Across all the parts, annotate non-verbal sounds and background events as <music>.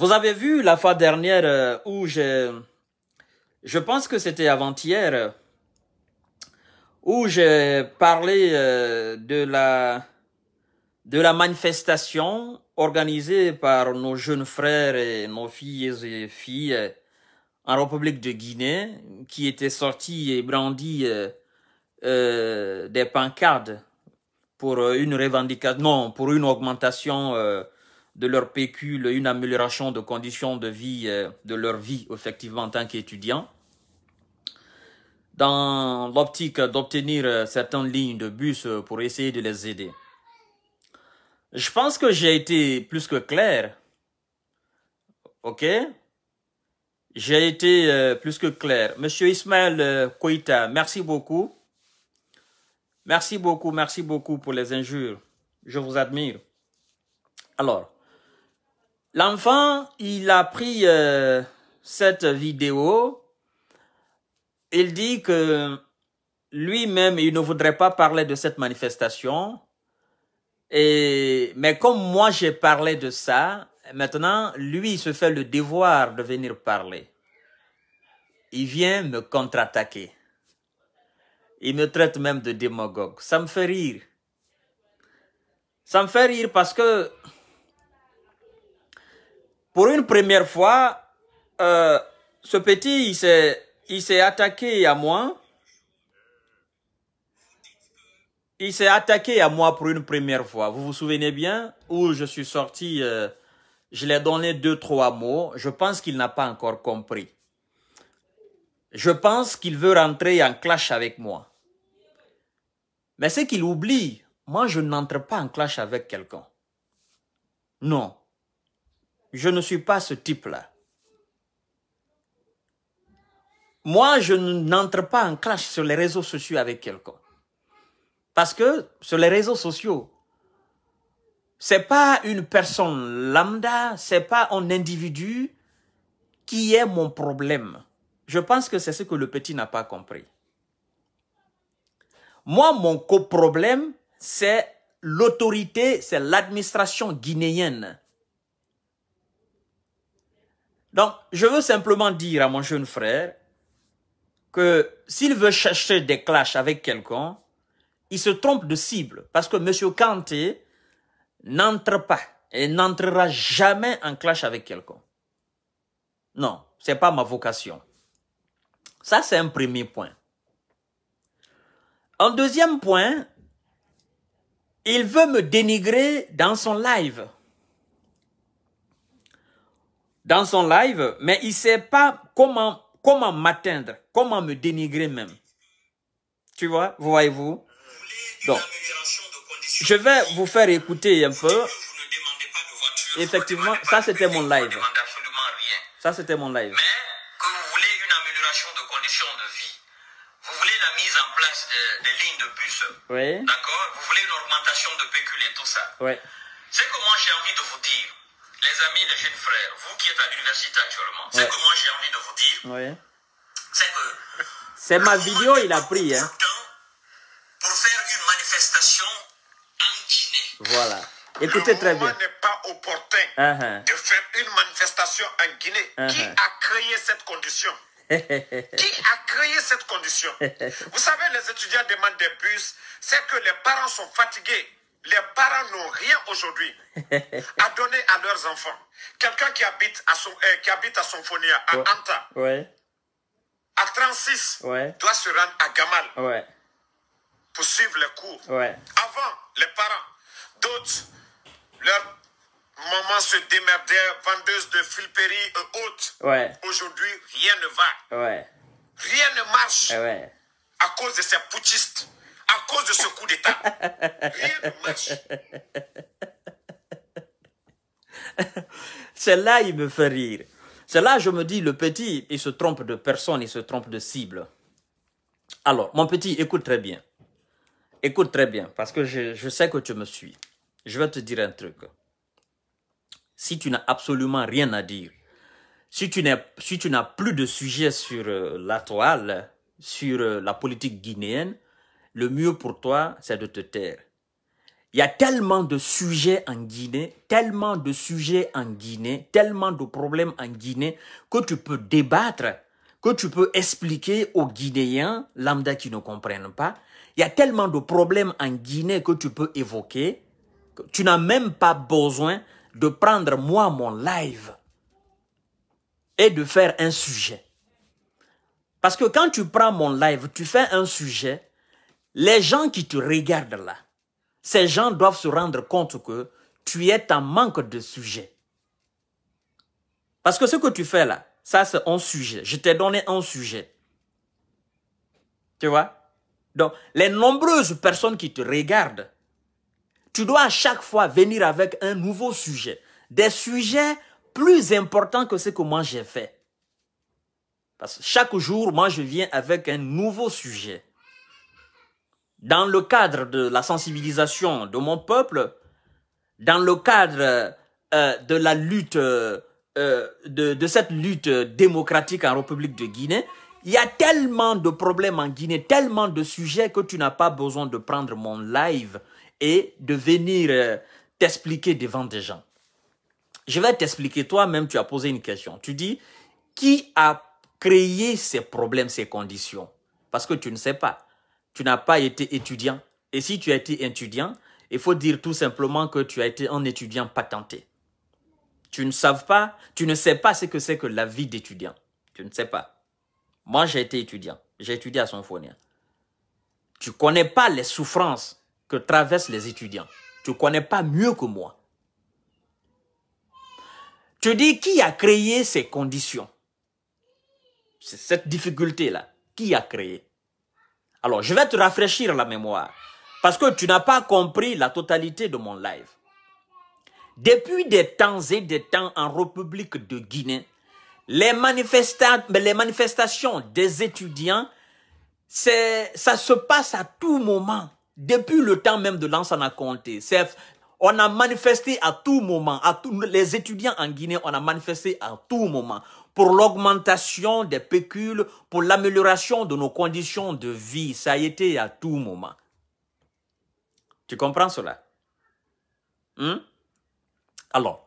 Vous avez vu la fois dernière euh, où je, je pense que c'était avant-hier, où j'ai parlé euh, de la, de la manifestation organisée par nos jeunes frères et nos filles et filles euh, en République de Guinée, qui étaient sortis et brandis des pancades pour une revendication, non, pour une augmentation de leur pécule une amélioration de conditions de vie, euh, de leur vie, effectivement, en tant qu'étudiants. Dans l'optique d'obtenir euh, certaines lignes de bus euh, pour essayer de les aider. Je pense que j'ai été plus que clair. Ok? J'ai été plus que clair. Monsieur Ismaël Koïta, merci beaucoup. Merci beaucoup, merci beaucoup pour les injures. Je vous admire. Alors, L'enfant, il a pris euh, cette vidéo. Il dit que lui-même, il ne voudrait pas parler de cette manifestation. Et, mais comme moi, j'ai parlé de ça, maintenant, lui, il se fait le devoir de venir parler. Il vient me contre-attaquer. Il me traite même de démagogue. Ça me fait rire. Ça me fait rire parce que pour une première fois, euh, ce petit, il s'est attaqué à moi. Il s'est attaqué à moi pour une première fois. Vous vous souvenez bien où je suis sorti, euh, je l'ai donné deux, trois mots. Je pense qu'il n'a pas encore compris. Je pense qu'il veut rentrer en clash avec moi. Mais c'est qu'il oublie, moi je n'entre pas en clash avec quelqu'un. Non je ne suis pas ce type-là. Moi, je n'entre pas en clash sur les réseaux sociaux avec quelqu'un. Parce que sur les réseaux sociaux, c'est pas une personne lambda, c'est pas un individu qui est mon problème. Je pense que c'est ce que le petit n'a pas compris. Moi, mon coproblème, c'est l'autorité, c'est l'administration guinéenne donc, je veux simplement dire à mon jeune frère que s'il veut chercher des clashs avec quelqu'un, il se trompe de cible parce que M. Kanté n'entre pas et n'entrera jamais en clash avec quelqu'un. Non, c'est pas ma vocation. Ça, c'est un premier point. En deuxième point, il veut me dénigrer dans son live dans son live, mais il ne sait pas comment, comment m'atteindre, comment me dénigrer même. Tu vois, vous voyez-vous Donc, je vais vous faire écouter un peu. Effectivement, ça c'était mon live. Ça c'était mon live. Oui. D'accord Vous voulez une augmentation de pécule et tout ça. Oui. C'est comment j'ai envie de vous dire les amis, les jeunes frères, vous qui êtes à l'université actuellement, c'est ce que moi j'ai envie de vous dire, c'est que. C'est ma vidéo, il a pris. Hein. Pour faire une manifestation en Guinée. Voilà. Écoutez très bien. n'est pas opportun uh-huh. de faire une manifestation en Guinée. Uh-huh. Qui a créé cette condition <laughs> Qui a créé cette condition <laughs> Vous savez, les étudiants demandent des bus, c'est que les parents sont fatigués les parents n'ont rien aujourd'hui <laughs> à donner à leurs enfants. Quelqu'un qui habite à son euh, qui habite à Sonfonia, à Anta, à 36, doit se rendre à Gamal pour suivre les cours. Avant, les parents, d'autres, leur maman se démerdaient, vendeuse de filperies et autres. Aujourd'hui, rien ne va. Rien ne marche. À cause de ces putschistes à cause de ce coup d'État. <laughs> C'est là il me fait rire. C'est là je me dis, le petit, il se trompe de personne, il se trompe de cible. Alors, mon petit, écoute très bien. Écoute très bien, parce que je, sais que tu me suis. Je vais te dire un truc. Si tu n'as absolument rien à dire, si tu n'as plus de sujet sur euh, la toile, sur euh, la politique guinéenne, le mieux pour toi, c'est de te taire. Il y a tellement de sujets en Guinée, tellement de sujets en Guinée, tellement de problèmes en Guinée que tu peux débattre, que tu peux expliquer aux Guinéens lambda qui ne comprennent pas. Il y a tellement de problèmes en Guinée que tu peux évoquer. Que tu n'as même pas besoin de prendre moi mon live et de faire un sujet. Parce que quand tu prends mon live, tu fais un sujet, les gens qui te regardent là, ces gens doivent se rendre compte que tu es en manque de sujet. Parce que ce que tu fais là, ça c'est un sujet. Je t'ai donné un sujet. Tu vois Donc, les nombreuses personnes qui te regardent, tu dois à chaque fois venir avec un nouveau sujet. Des sujets plus importants que ce que moi j'ai fait. Parce que chaque jour, moi, je viens avec un nouveau sujet dans le cadre de la sensibilisation de mon peuple, dans le cadre euh, de la lutte, euh, de, cette lutte démocratique en République de Guinée, il y a tellement de problèmes en Guinée, tellement de sujets que tu n'as pas besoin de prendre mon live et de venir euh, t'expliquer devant des gens. Je vais t'expliquer toi-même, tu as posé une question. Tu dis, qui a créé ces problèmes, ces conditions Parce que tu ne sais pas tu n'as pas été étudiant. Et si tu as été étudiant, il faut dire tout simplement que tu as été un étudiant patenté. Tu ne saves pas, tu ne sais pas ce que c'est que la vie d'étudiant. Tu ne sais pas. Moi, j'ai été étudiant. J'ai étudié à Sonfonia. Tu connais pas les souffrances que traversent les étudiants. Tu connais pas mieux que moi. Tu dis qui a créé ces conditions? C'est cette difficulté-là. Qui a créé? Alors, je vais te rafraîchir la mémoire parce que tu n'as pas compris la totalité de mon live. Depuis des temps et des temps en République de Guinée, les, les manifestations des étudiants, ça se passe à tout moment. Depuis le temps même de l'Ansana Conté, on a manifesté à tout moment. À les étudiants en Guinée, on a manifesté à tout moment pour l'augmentation des pécules, pour l'amélioration de nos conditions de vie, ça a été à tout moment. Tu comprends cela hmm? Alors,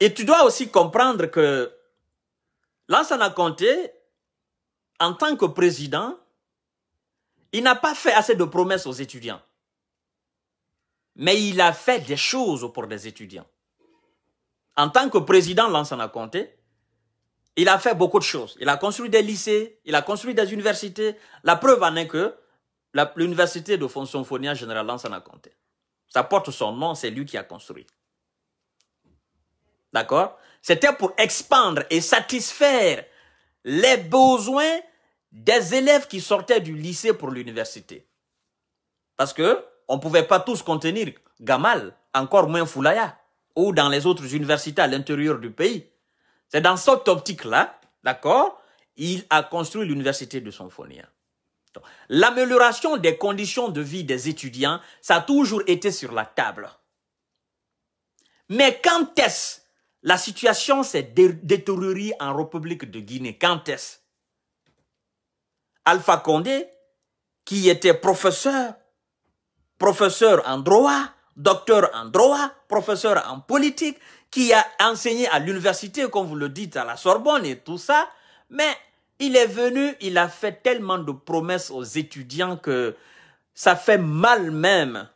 et tu dois aussi comprendre que a compté. en tant que président, il n'a pas fait assez de promesses aux étudiants. Mais il a fait des choses pour les étudiants. En tant que président a compté. Il a fait beaucoup de choses. Il a construit des lycées, il a construit des universités. La preuve en est que l'université de Fonsonfonia Général en a compté. Ça porte son nom, c'est lui qui a construit. D'accord C'était pour expandre et satisfaire les besoins des élèves qui sortaient du lycée pour l'université. Parce que on ne pouvait pas tous contenir Gamal, encore moins Foulaya, ou dans les autres universités à l'intérieur du pays. C'est dans cette optique-là, d'accord, il a construit l'université de Sonfonia. L'amélioration des conditions de vie des étudiants, ça a toujours été sur la table. Mais quand est-ce la situation s'est détériorée en République de Guinée Quand est-ce Alpha Condé, qui était professeur, professeur en droit, docteur en droit, professeur en politique, qui a enseigné à l'université, comme vous le dites, à la Sorbonne et tout ça, mais il est venu, il a fait tellement de promesses aux étudiants que ça fait mal même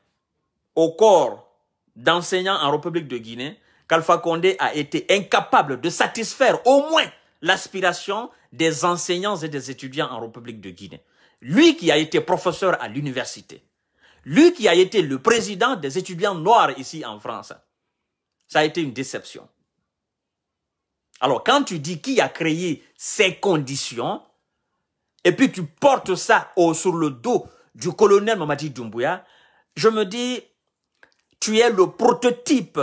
au corps d'enseignants en République de Guinée qu'Alpha Condé a été incapable de satisfaire au moins l'aspiration des enseignants et des étudiants en République de Guinée. Lui qui a été professeur à l'université, lui qui a été le président des étudiants noirs ici en France, ça a été une déception. Alors, quand tu dis qui a créé ces conditions, et puis tu portes ça au, sur le dos du colonel Mamadi Doumbouya, je me dis, tu es le prototype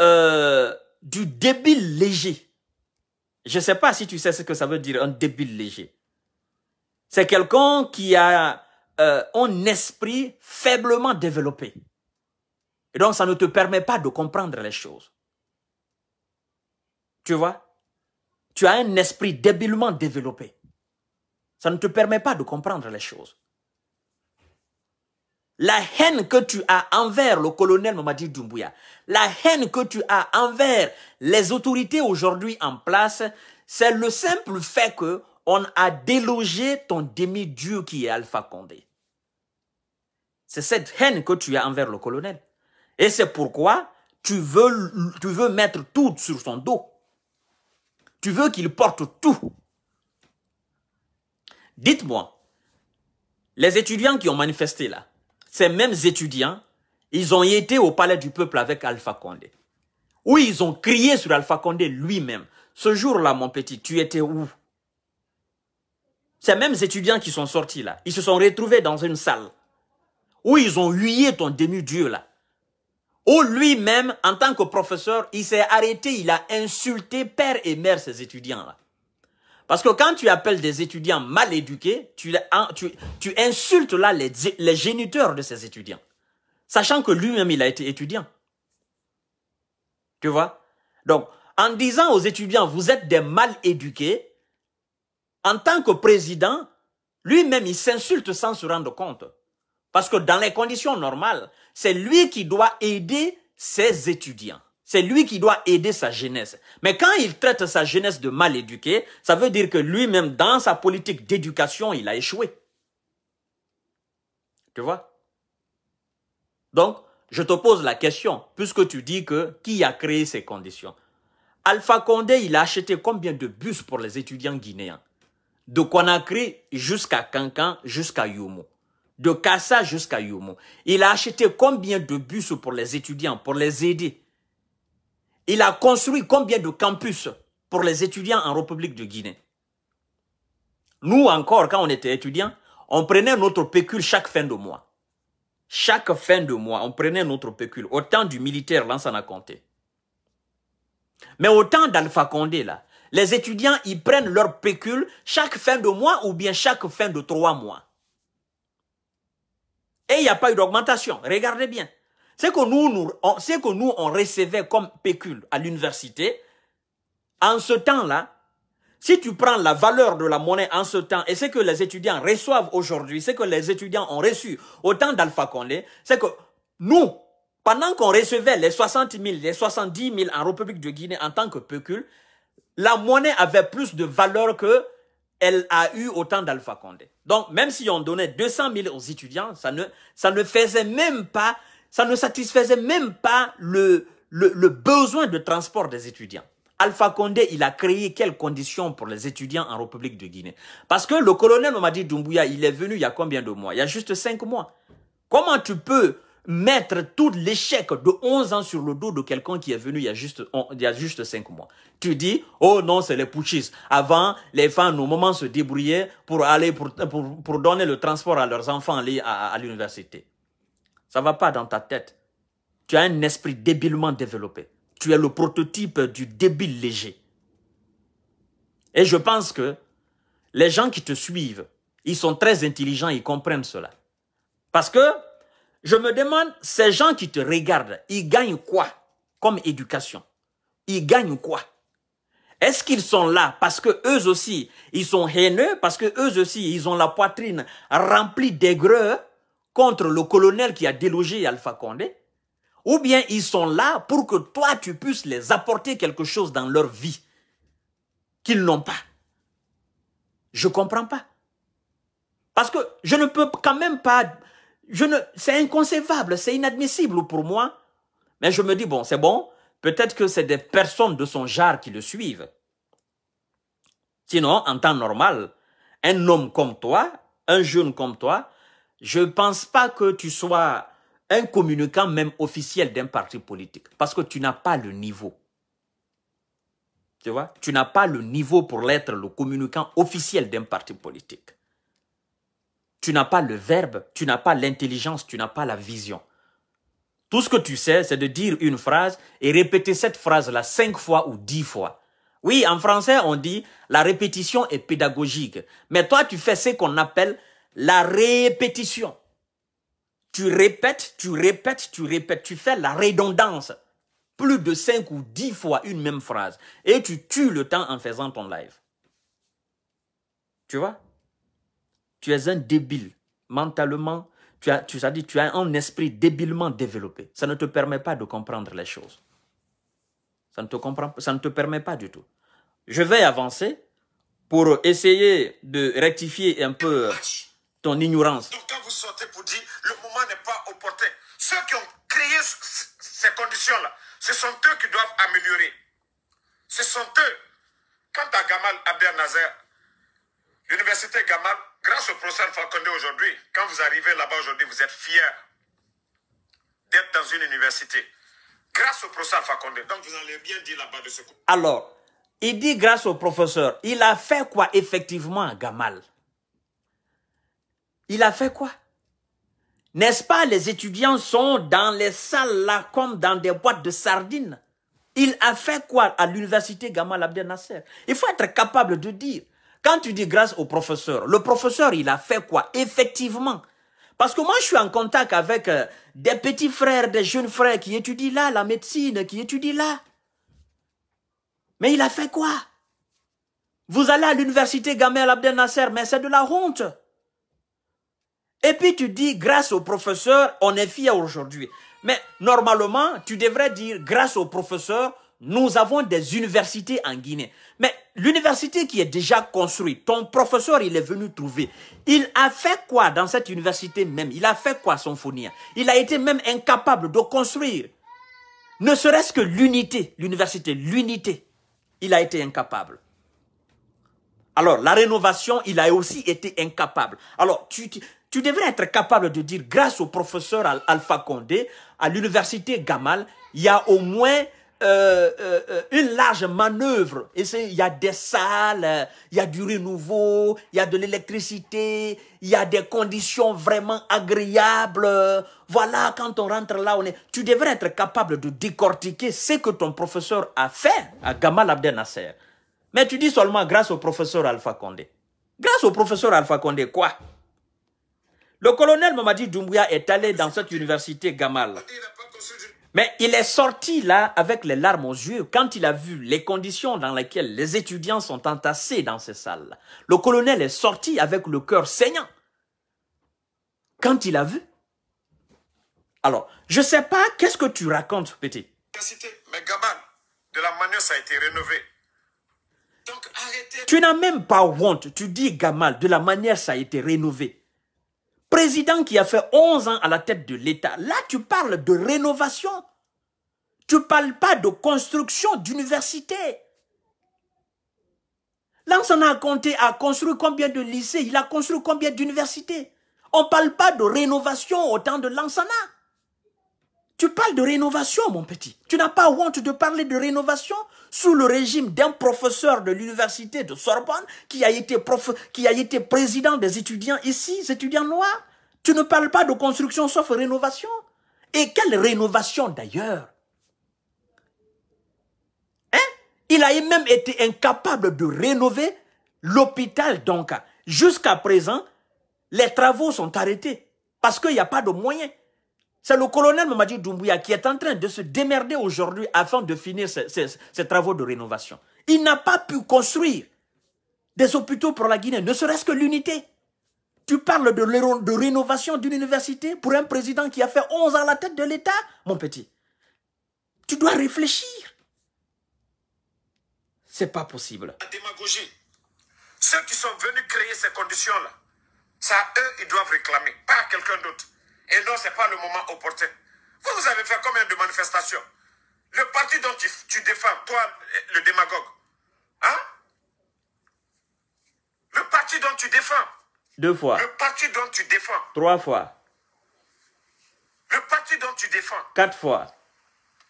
euh, du débile léger. Je ne sais pas si tu sais ce que ça veut dire, un débile léger. C'est quelqu'un qui a euh, un esprit faiblement développé. Et donc, ça ne te permet pas de comprendre les choses. Tu vois Tu as un esprit débilement développé. Ça ne te permet pas de comprendre les choses. La haine que tu as envers le colonel Mamadi Doumbouya, la haine que tu as envers les autorités aujourd'hui en place, c'est le simple fait que on a délogé ton demi-dieu qui est Alpha Condé. C'est cette haine que tu as envers le colonel. Et c'est pourquoi tu veux, tu veux mettre tout sur son dos. Tu veux qu'il porte tout. Dites-moi, les étudiants qui ont manifesté là, ces mêmes étudiants, ils ont été au palais du peuple avec Alpha Condé. Où ils ont crié sur Alpha Condé lui-même. Ce jour-là, mon petit, tu étais où Ces mêmes étudiants qui sont sortis là, ils se sont retrouvés dans une salle où ils ont hué ton dénu dieu là. Ou lui-même, en tant que professeur, il s'est arrêté, il a insulté père et mère ces étudiants-là. Parce que quand tu appelles des étudiants mal éduqués, tu, insultes là les, les géniteurs de ces étudiants. Sachant que lui-même, il a été étudiant. Tu vois Donc, en disant aux étudiants, vous êtes des mal éduqués, en tant que président, lui-même, il s'insulte sans se rendre compte. Parce que dans les conditions normales, c'est lui qui doit aider ses étudiants. C'est lui qui doit aider sa jeunesse. Mais quand il traite sa jeunesse de mal éduquée, ça veut dire que lui-même, dans sa politique d'éducation, il a échoué. Tu vois Donc, je te pose la question, puisque tu dis que qui a créé ces conditions Alpha Condé, il a acheté combien de bus pour les étudiants guinéens De Conakry jusqu'à Cancan, jusqu'à Yumo de Kassa jusqu'à Yomo. Il a acheté combien de bus pour les étudiants, pour les aider Il a construit combien de campus pour les étudiants en République de Guinée Nous encore, quand on était étudiants, on prenait notre pécule chaque fin de mois. Chaque fin de mois, on prenait notre pécule. Autant du militaire, là, ça n'a compté. Mais autant temps d'Alpha Condé, là, les étudiants, ils prennent leur pécule chaque fin de mois ou bien chaque fin de trois mois. Et il n'y a pas eu d'augmentation. Regardez bien. Ce que nous, nous on, que nous, on recevait comme pécule à l'université, en ce temps-là, si tu prends la valeur de la monnaie en ce temps et ce que les étudiants reçoivent aujourd'hui, ce que les étudiants ont reçu autant d'alpha qu'on Condé, c'est que nous, pendant qu'on recevait les 60 000, les 70 000 en République de Guinée en tant que pécule, la monnaie avait plus de valeur que elle a eu autant d'Alpha Condé. Donc, même si on donnait 200 000 aux étudiants, ça ne, ça ne faisait même pas, ça ne satisfaisait même pas le, le, le besoin de transport des étudiants. Alpha Condé, il a créé quelles conditions pour les étudiants en République de Guinée Parce que le colonel dit Doumbouya, il est venu il y a combien de mois Il y a juste cinq mois. Comment tu peux mettre tout l'échec de 11 ans sur le dos de quelqu'un qui est venu il y a juste, il y a juste 5 mois. Tu dis, oh non, c'est les putschistes. Avant, les femmes, au moment, se débrouillaient pour aller, pour, pour, donner le transport à leurs enfants aller à, l'université. Ça va pas dans ta tête. Tu as un esprit débilement développé. Tu es le prototype du débile léger. Et je pense que les gens qui te suivent, ils sont très intelligents, ils comprennent cela. Parce que je me demande, ces gens qui te regardent, ils gagnent quoi comme éducation Ils gagnent quoi Est-ce qu'ils sont là parce que eux aussi, ils sont haineux, parce que eux aussi, ils ont la poitrine remplie d'aigreur contre le colonel qui a délogé Alpha Condé Ou bien ils sont là pour que toi, tu puisses les apporter quelque chose dans leur vie qu'ils n'ont pas Je comprends pas. Parce que je ne peux quand même pas je ne, c'est inconcevable, c'est inadmissible pour moi. Mais je me dis, bon, c'est bon, peut-être que c'est des personnes de son genre qui le suivent. Sinon, en temps normal, un homme comme toi, un jeune comme toi, je ne pense pas que tu sois un communicant même officiel d'un parti politique, parce que tu n'as pas le niveau. Tu vois, tu n'as pas le niveau pour l'être le communicant officiel d'un parti politique. Tu n'as pas le verbe, tu n'as pas l'intelligence, tu n'as pas la vision. Tout ce que tu sais, c'est de dire une phrase et répéter cette phrase-là cinq fois ou dix fois. Oui, en français, on dit la répétition est pédagogique. Mais toi, tu fais ce qu'on appelle la répétition. Tu répètes, tu répètes, tu répètes, tu fais la redondance. Plus de cinq ou dix fois une même phrase. Et tu tues le temps en faisant ton live. Tu vois tu es un débile mentalement, tu as, tu, as dit, tu as un esprit débilement développé. Ça ne te permet pas de comprendre les choses. Ça ne te, comprend, ça ne te permet pas du tout. Je vais avancer pour essayer de rectifier un peu ton ignorance. Donc quand vous sortez pour dire le moment n'est pas opportun, ceux qui ont créé ces conditions-là, ce sont eux qui doivent améliorer. Ce sont eux. Quant à Gamal Abdel l'université Gamal, Grâce au professeur Fakonde aujourd'hui, quand vous arrivez là-bas aujourd'hui, vous êtes fiers d'être dans une université. Grâce au professeur Fakonde. Donc vous allez bien dire là-bas de ce coup. Alors, il dit grâce au professeur. Il a fait quoi effectivement, Gamal Il a fait quoi N'est-ce pas, les étudiants sont dans les salles là comme dans des boîtes de sardines. Il a fait quoi à l'université Gamal Abdel Nasser Il faut être capable de dire quand tu dis grâce au professeur, le professeur, il a fait quoi Effectivement. Parce que moi, je suis en contact avec euh, des petits frères, des jeunes frères qui étudient là, la médecine, qui étudient là. Mais il a fait quoi Vous allez à l'université Gamel Abdel Nasser, mais c'est de la honte. Et puis tu dis, grâce au professeur, on est fier aujourd'hui. Mais normalement, tu devrais dire, grâce au professeur, nous avons des universités en Guinée. Mais l'université qui est déjà construite, ton professeur, il est venu trouver. Il a fait quoi dans cette université même Il a fait quoi son fournir Il a été même incapable de construire. Ne serait-ce que l'unité, l'université, l'unité. Il a été incapable. Alors, la rénovation, il a aussi été incapable. Alors, tu, tu devrais être capable de dire, grâce au professeur Alpha Condé, à l'université Gamal, il y a au moins euh, euh, euh, une large manœuvre. Et il y a des salles, il y a du renouveau, il y a de l'électricité, il y a des conditions vraiment agréables. Voilà, quand on rentre là, on est. Tu devrais être capable de décortiquer ce que ton professeur a fait à Gamal Abdel Nasser. Mais tu dis seulement grâce au professeur Alpha Condé. Grâce au professeur Alpha Condé, quoi Le colonel Mamadi Doumbouya est allé dans cette université Gamal. Il mais il est sorti là avec les larmes aux yeux quand il a vu les conditions dans lesquelles les étudiants sont entassés dans ces salles. Le colonel est sorti avec le cœur saignant quand il a vu. Alors, je sais pas, qu'est-ce que tu racontes, petit Mais de la manière ça a été rénové. Tu n'as même pas honte. Tu dis, Gamal, de la manière ça a été rénové président qui a fait 11 ans à la tête de l'État, là tu parles de rénovation. Tu ne parles pas de construction d'université. Lansana a compté, construit combien de lycées, il a construit combien d'universités. On ne parle pas de rénovation au temps de Lansana. Tu parles de rénovation, mon petit. Tu n'as pas honte de parler de rénovation sous le régime d'un professeur de l'université de Sorbonne qui a été prof, qui a été président des étudiants ici, des étudiants noirs. Tu ne parles pas de construction sauf rénovation. Et quelle rénovation d'ailleurs hein? Il a même été incapable de rénover l'hôpital donc. Jusqu'à présent, les travaux sont arrêtés parce qu'il n'y a pas de moyens. C'est le colonel Mamadi Doumbouya qui est en train de se démerder aujourd'hui afin de finir ses, travaux de rénovation. Il n'a pas pu construire des hôpitaux pour la Guinée, ne serait-ce que l'unité. Tu parles de, de rénovation d'une université pour un président qui a fait 11 ans à la tête de l'État, mon petit. Tu dois réfléchir. C'est pas possible. La démagogie. Ceux qui sont venus créer ces conditions-là, ça, eux, ils doivent réclamer, pas quelqu'un d'autre. Et non, ce n'est pas le moment opportun. Vous, vous avez fait combien de manifestations Le parti dont tu, défends, toi, le démagogue, hein Le parti dont tu défends. Deux fois. Le parti dont tu défends. Trois fois. Le parti dont tu défends. Quatre fois.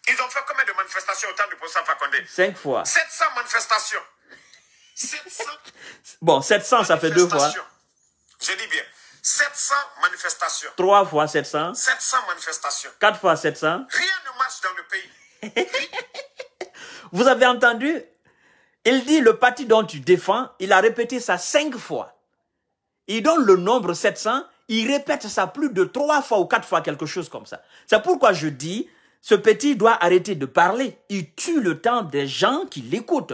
Ils ont fait combien de manifestations au temps du professeur Fakonde Cinq fois. 700 manifestations. 700. bon, 700, ça fait deux fois. Je dis bien. 700 manifestations. 3 fois 700. 700 manifestations. 4 fois 700. Rien ne marche dans le pays. <laughs> Vous avez entendu Il dit le parti dont tu défends, il a répété ça 5 fois. Il donne le nombre 700, il répète ça plus de 3 fois ou 4 fois, quelque chose comme ça. C'est pourquoi je dis, ce petit doit arrêter de parler. Il tue le temps des gens qui l'écoutent.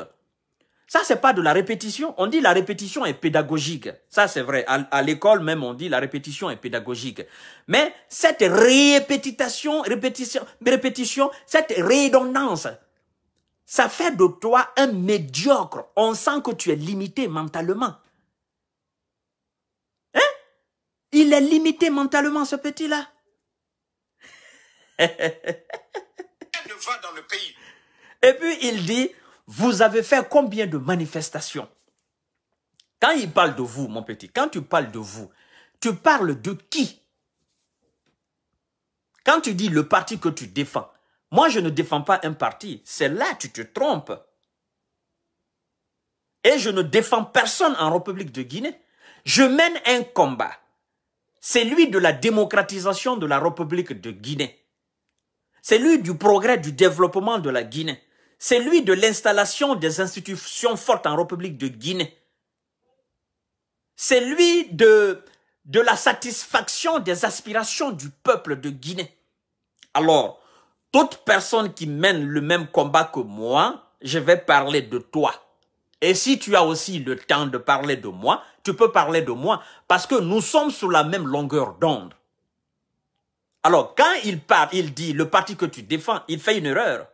Ça, c'est pas de la répétition. On dit la répétition est pédagogique. Ça, c'est vrai. À, l'école même, on dit la répétition est pédagogique. Mais cette répétition, répétition, répétition, cette redondance, ça fait de toi un médiocre. On sent que tu es limité mentalement. Hein? Il est limité mentalement, ce petit-là. Et puis, il dit, vous avez fait combien de manifestations Quand il parle de vous, mon petit, quand tu parles de vous, tu parles de qui Quand tu dis le parti que tu défends, moi je ne défends pas un parti, c'est là que tu te trompes. Et je ne défends personne en République de Guinée. Je mène un combat. C'est lui de la démocratisation de la République de Guinée. C'est lui du progrès, du développement de la Guinée. C'est lui de l'installation des institutions fortes en République de Guinée, lui de, de la satisfaction des aspirations du peuple de Guinée. Alors, toute personne qui mène le même combat que moi, je vais parler de toi. Et si tu as aussi le temps de parler de moi, tu peux parler de moi parce que nous sommes sur la même longueur d'onde. Alors, quand il parle, il dit le parti que tu défends, il fait une erreur.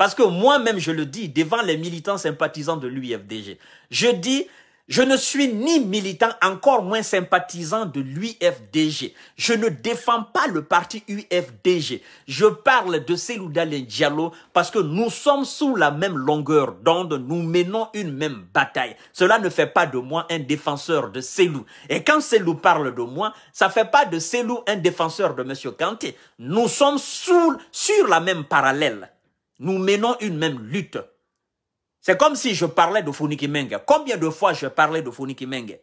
Parce que moi-même, je le dis devant les militants sympathisants de l'UFDG. Je dis, je ne suis ni militant, encore moins sympathisant de l'UFDG. Je ne défends pas le parti UFDG. Je parle de Dalin Diallo parce que nous sommes sous la même longueur d'onde, nous menons une même bataille. Cela ne fait pas de moi un défenseur de Selou. Et quand Selou parle de moi, ça ne fait pas de Selou un défenseur de M. Kanté. Nous sommes sous, sur la même parallèle nous menons une même lutte. C'est comme si je parlais de Founiki Menge. Combien de fois j'ai parlé de Founiki Menge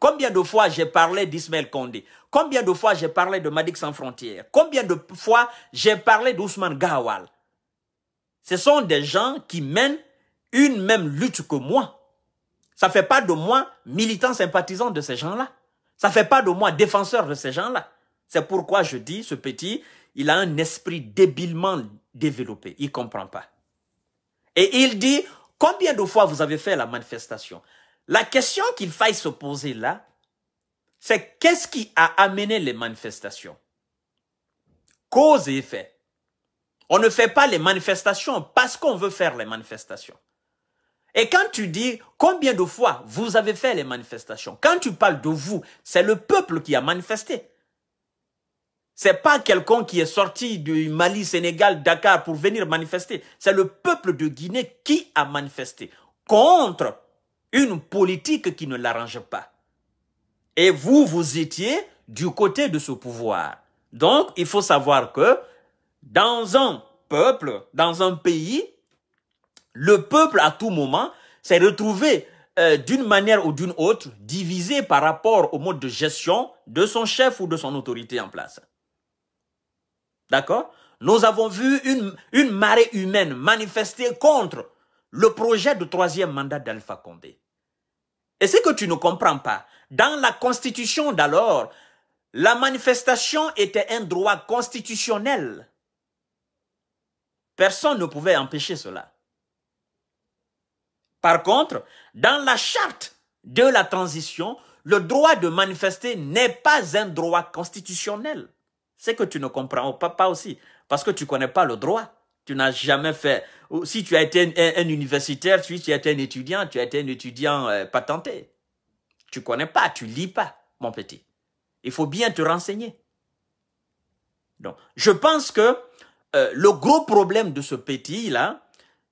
Combien de fois j'ai parlé d'Ismaël Kondé Combien de fois j'ai parlé de Madik Sans Frontières Combien de fois j'ai parlé d'Ousmane Gawal Ce sont des gens qui mènent une même lutte que moi. Ça fait pas de moi militant sympathisant de ces gens-là. Ça fait pas de moi défenseur de ces gens-là. C'est pourquoi je dis, ce petit, il a un esprit débilement développé. Il ne comprend pas. Et il dit, combien de fois vous avez fait la manifestation La question qu'il faille se poser là, c'est qu'est-ce qui a amené les manifestations Cause et effet. On ne fait pas les manifestations parce qu'on veut faire les manifestations. Et quand tu dis combien de fois vous avez fait les manifestations, quand tu parles de vous, c'est le peuple qui a manifesté. C'est pas quelqu'un qui est sorti du Mali, Sénégal, Dakar pour venir manifester. C'est le peuple de Guinée qui a manifesté contre une politique qui ne l'arrange pas. Et vous, vous étiez du côté de ce pouvoir. Donc, il faut savoir que dans un peuple, dans un pays, le peuple à tout moment s'est retrouvé euh, d'une manière ou d'une autre divisé par rapport au mode de gestion de son chef ou de son autorité en place. D'accord Nous avons vu une, marée humaine manifester contre le projet de troisième mandat d'Alpha Condé. Et ce que tu ne comprends pas, dans la Constitution d'alors, la manifestation était un droit constitutionnel. Personne ne pouvait empêcher cela. Par contre, dans la charte de la transition, le droit de manifester n'est pas un droit constitutionnel c'est que tu ne comprends pas, papa aussi, parce que tu connais pas le droit. Tu n'as jamais fait. Si tu as été un, universitaire, si tu as été un étudiant, tu as été un étudiant euh, patenté. Tu connais pas, tu lis pas, mon petit. Il faut bien te renseigner. Donc, je pense que euh, le gros problème de ce petit-là,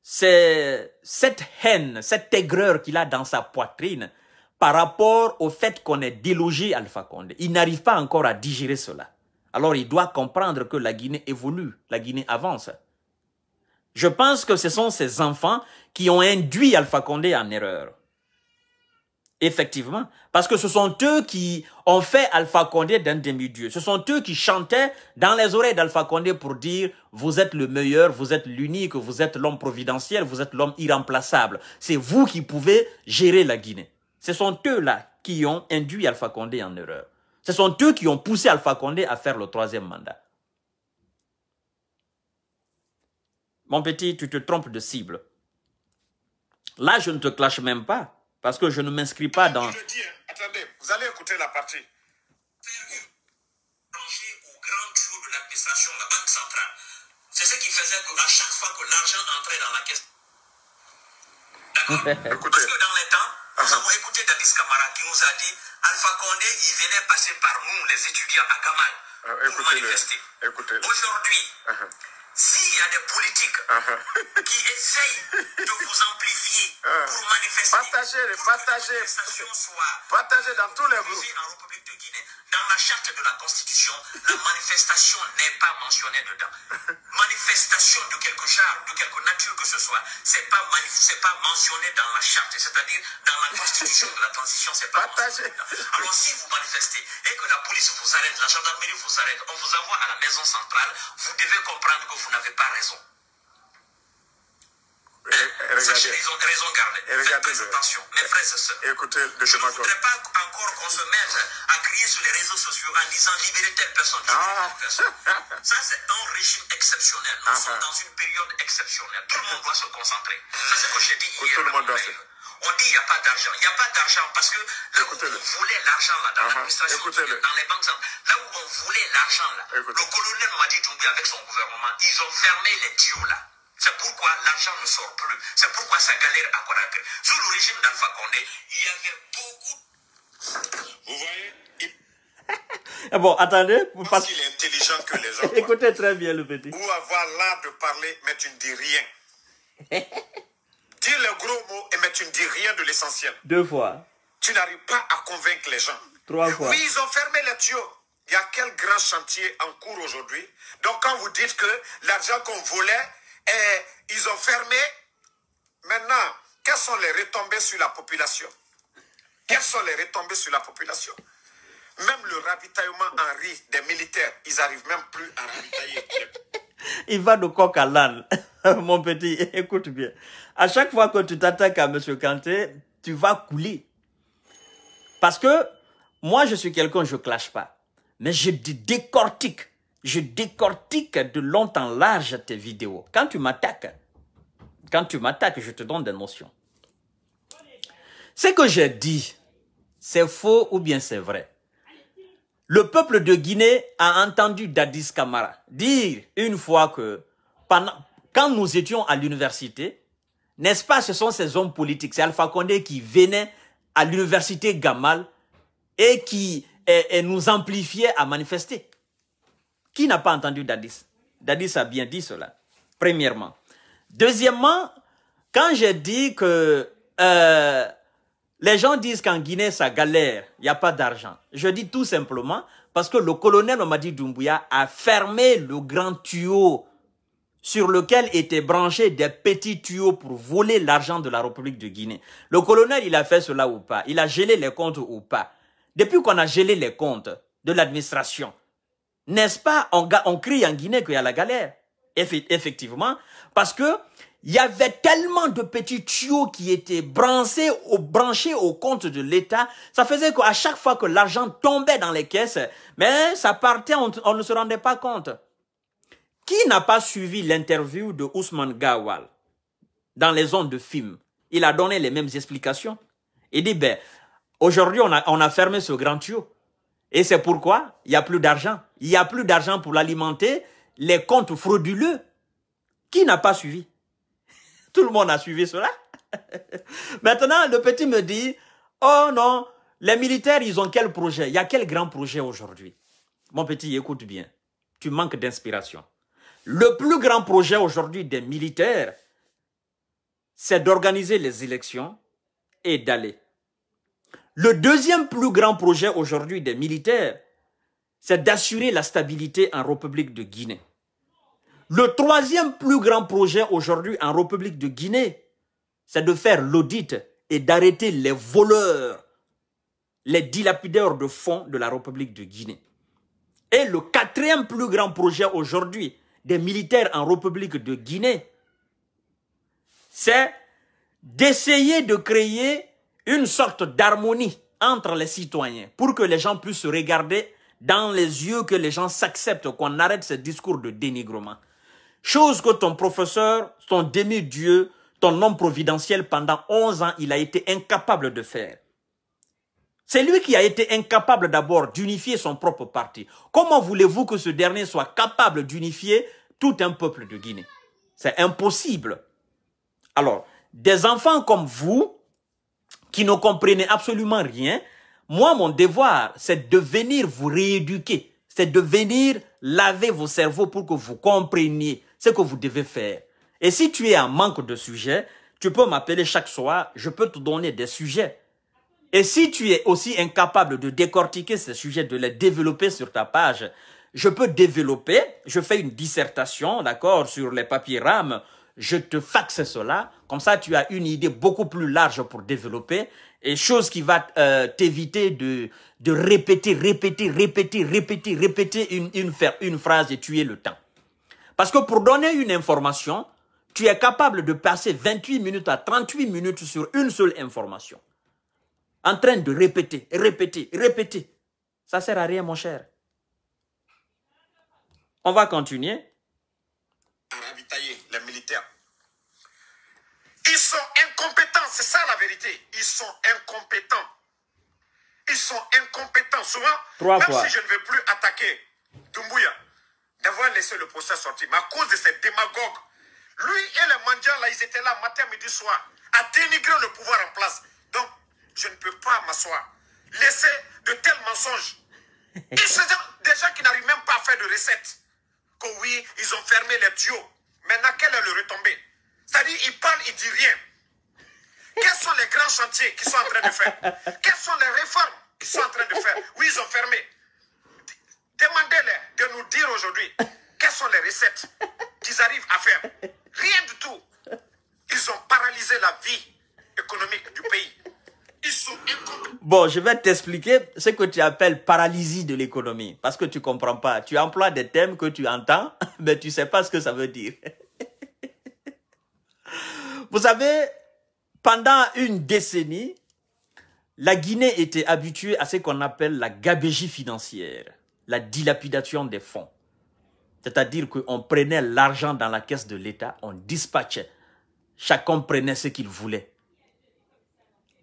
c'est cette haine, cette aigreur qu'il a dans sa poitrine par rapport au fait qu'on ait délogé Alpha Condé. Il n'arrive pas encore à digérer cela. Alors il doit comprendre que la Guinée évolue, la Guinée avance. Je pense que ce sont ces enfants qui ont induit Alpha Condé en erreur. Effectivement, parce que ce sont eux qui ont fait Alpha Condé d'un demi-dieu. Ce sont eux qui chantaient dans les oreilles d'Alpha Condé pour dire « Vous êtes le meilleur, vous êtes l'unique, vous êtes l'homme providentiel, vous êtes l'homme irremplaçable. C'est vous qui pouvez gérer la Guinée. » Ce sont eux-là qui ont induit Alpha Condé en erreur. Ce sont eux qui ont poussé Alpha Condé à faire le troisième mandat. Mon petit, tu te trompes de cible. Là, je ne te clash même pas, parce que je ne m'inscris pas dans... Je dis, hein. attendez, vous allez écouter la partie. au grand de l'administration, la Banque centrale. C'est ce qui faisait que qu'à chaque fois que l'argent entrait dans la caisse... <laughs> D'accord Parce que dans les temps, nous avons écouté Davis Kamara qui nous a dit Alpha Condé, il venait passer par nous, les étudiants à Kamal, ah, pour manifester. Aujourd'hui, ah, ah. s'il y a des politiques qui essayent de vous amplifier <laughs> pour manifester, partagez, pour partagez, que partagez dans tous les groupes. En République de Guinée, dans la charte de la Constitution, la manifestation n'est pas mentionnée dedans. <laughs> Manifestation de quelque genre, de quelque nature que ce soit, c'est pas, pas mentionné dans la charte, c'est-à-dire dans la Constitution de la transition, c'est pas mentionné Alors si vous manifestez et que la police vous arrête, la gendarmerie vous arrête, on vous envoie à la maison centrale, vous devez comprendre que vous n'avez pas raison. Eh, eh, Sachez, ils ont raison eh, gardée. Faites euh, attention, mes frères et sœurs. Écoutez, je ne voudrais pas encore qu'on se mette à crier sur les réseaux sociaux en disant libérer telle personne, ah. personne. <laughs> Ça, c'est un régime exceptionnel. Nous ah, sommes ah. dans une période exceptionnelle. Tout le monde doit se concentrer. ça C'est ce que j'ai dit hier. Tout le monde doit on dit qu'il n'y a pas d'argent. Il n'y a pas d'argent parce que là où on voulait l'argent là, dans l'administration, dans les banques, là où on voulait l'argent là, le colonel m'a dit avec son gouvernement, ils ont fermé les tuyaux là. C'est pourquoi l'argent ne sort plus. C'est pourquoi ça galère à Conakry. Sous le régime d'Alpha Condé, il y avait beaucoup. Vous voyez <laughs> ah Bon, attendez. Parce qu'il est intelligent que les <laughs> gens. Écoutez très bien le petit. Ou avoir l'art de parler, mais tu ne dis rien. <laughs> dis le gros mot, mais tu ne dis rien de l'essentiel. Deux fois. Tu n'arrives pas à convaincre les gens. Trois fois. Oui, ils ont fermé les tuyaux. Il y a quel grand chantier en cours aujourd'hui Donc, quand vous dites que l'argent qu'on volait, et ils ont fermé. Maintenant, quelles sont les retombées sur la population Quelles sont les retombées sur la population Même le ravitaillement en riz des militaires, ils n'arrivent même plus à ravitailler. <laughs> Il va de coq à l'âne, <laughs> mon petit. Écoute bien. À chaque fois que tu t'attaques à M. Kanté, tu vas couler. Parce que moi, je suis quelqu'un, je ne clash pas. Mais je décortique je décortique de long en large tes vidéos. Quand tu m'attaques, quand tu m'attaques, je te donne des notions. Ce que j'ai dit, c'est faux ou bien c'est vrai. Le peuple de Guinée a entendu Dadis Kamara dire une fois que quand nous étions à l'université, n'est-ce pas, ce sont ces hommes politiques, c'est Alpha Condé qui venait à l'université Gamal et qui nous amplifiait à manifester. Qui n'a pas entendu Dadis Dadis a bien dit cela, premièrement. Deuxièmement, quand j'ai dit que euh, les gens disent qu'en Guinée, ça galère, il n'y a pas d'argent, je dis tout simplement parce que le colonel Mamadi Doumbouya a fermé le grand tuyau sur lequel étaient branchés des petits tuyaux pour voler l'argent de la République de Guinée. Le colonel, il a fait cela ou pas Il a gelé les comptes ou pas Depuis qu'on a gelé les comptes de l'administration, n'est-ce pas on, crie en Guinée qu'il y a la galère. Effectivement, parce que il y avait tellement de petits tuyaux qui étaient branchés au, au compte de l'État. Ça faisait qu'à chaque fois que l'argent tombait dans les caisses, mais ça partait, on, ne se rendait pas compte. Qui n'a pas suivi l'interview de Ousmane Gawal dans les ondes de film Il a donné les mêmes explications. Il dit, ben, aujourd'hui, on a, on a fermé ce grand tuyau. Et c'est pourquoi il n'y a plus d'argent. Il n'y a plus d'argent pour alimenter les comptes frauduleux. Qui n'a pas suivi <laughs> Tout le monde a suivi cela. <laughs> Maintenant, le petit me dit, oh non, les militaires, ils ont quel projet Il y a quel grand projet aujourd'hui Mon petit, écoute bien. Tu manques d'inspiration. Le plus grand projet aujourd'hui des militaires, c'est d'organiser les élections et d'aller le deuxième plus grand projet aujourd'hui des militaires, c'est d'assurer la stabilité en République de Guinée. Le troisième plus grand projet aujourd'hui en République de Guinée, c'est de faire l'audit et d'arrêter les voleurs, les dilapideurs de fonds de la République de Guinée. Et le quatrième plus grand projet aujourd'hui des militaires en République de Guinée, c'est d'essayer de créer une sorte d'harmonie entre les citoyens pour que les gens puissent se regarder dans les yeux, que les gens s'acceptent, qu'on arrête ce discours de dénigrement. Chose que ton professeur, ton demi-dieu, ton homme providentiel pendant 11 ans, il a été incapable de faire. C'est lui qui a été incapable d'abord d'unifier son propre parti. Comment voulez-vous que ce dernier soit capable d'unifier tout un peuple de Guinée C'est impossible. Alors, des enfants comme vous, qui ne comprenait absolument rien, moi, mon devoir, c'est de venir vous rééduquer, c'est de venir laver vos cerveaux pour que vous compreniez ce que vous devez faire. Et si tu es en manque de sujets, tu peux m'appeler chaque soir, je peux te donner des sujets. Et si tu es aussi incapable de décortiquer ces sujets, de les développer sur ta page, je peux développer, je fais une dissertation, d'accord, sur les papiers rames, je te faxe cela. Comme ça, tu as une idée beaucoup plus large pour développer. Et chose qui va euh, t'éviter de, de répéter, répéter, répéter, répéter, répéter une, une phrase et tuer le temps. Parce que pour donner une information, tu es capable de passer 28 minutes à 38 minutes sur une seule information. En train de répéter, répéter, répéter. Ça sert à rien, mon cher. On va continuer les militaires. Ils sont incompétents, c'est ça la vérité. Ils sont incompétents. Ils sont incompétents. Souvent, même si je ne veux plus attaquer Doumbouya, d'avoir laissé le procès sortir, mais à cause de ces démagogues, lui et les mandiens là, ils étaient là matin, midi, soir, à dénigrer le pouvoir en place. Donc, je ne peux pas m'asseoir. Laisser de tels mensonges. <laughs> Ils sont des gens qui n'arrivent même pas à faire de recettes. Que oui, ils ont fermé les tuyaux. Maintenant, quelle est le retombée C'est-à-dire, il parle, il disent rien. Quels sont les grands chantiers qu'ils sont en train de faire Quelles sont les réformes qu'ils sont en train de faire Oui, ils ont fermé. Demandez-les de nous dire aujourd'hui quelles sont les recettes qu'ils arrivent à faire. Rien du tout. Ils ont paralysé la vie économique du pays. Bon, je vais t'expliquer ce que tu appelles paralysie de l'économie, parce que tu comprends pas. Tu emploies des thèmes que tu entends, <laughs> mais tu sais pas ce que ça veut dire. <laughs> Vous savez, pendant une décennie, la Guinée était habituée à ce qu'on appelle la gabégie financière, la dilapidation des fonds. C'est-à-dire qu'on prenait l'argent dans la caisse de l'État, on dispatchait. Chacun prenait ce qu'il voulait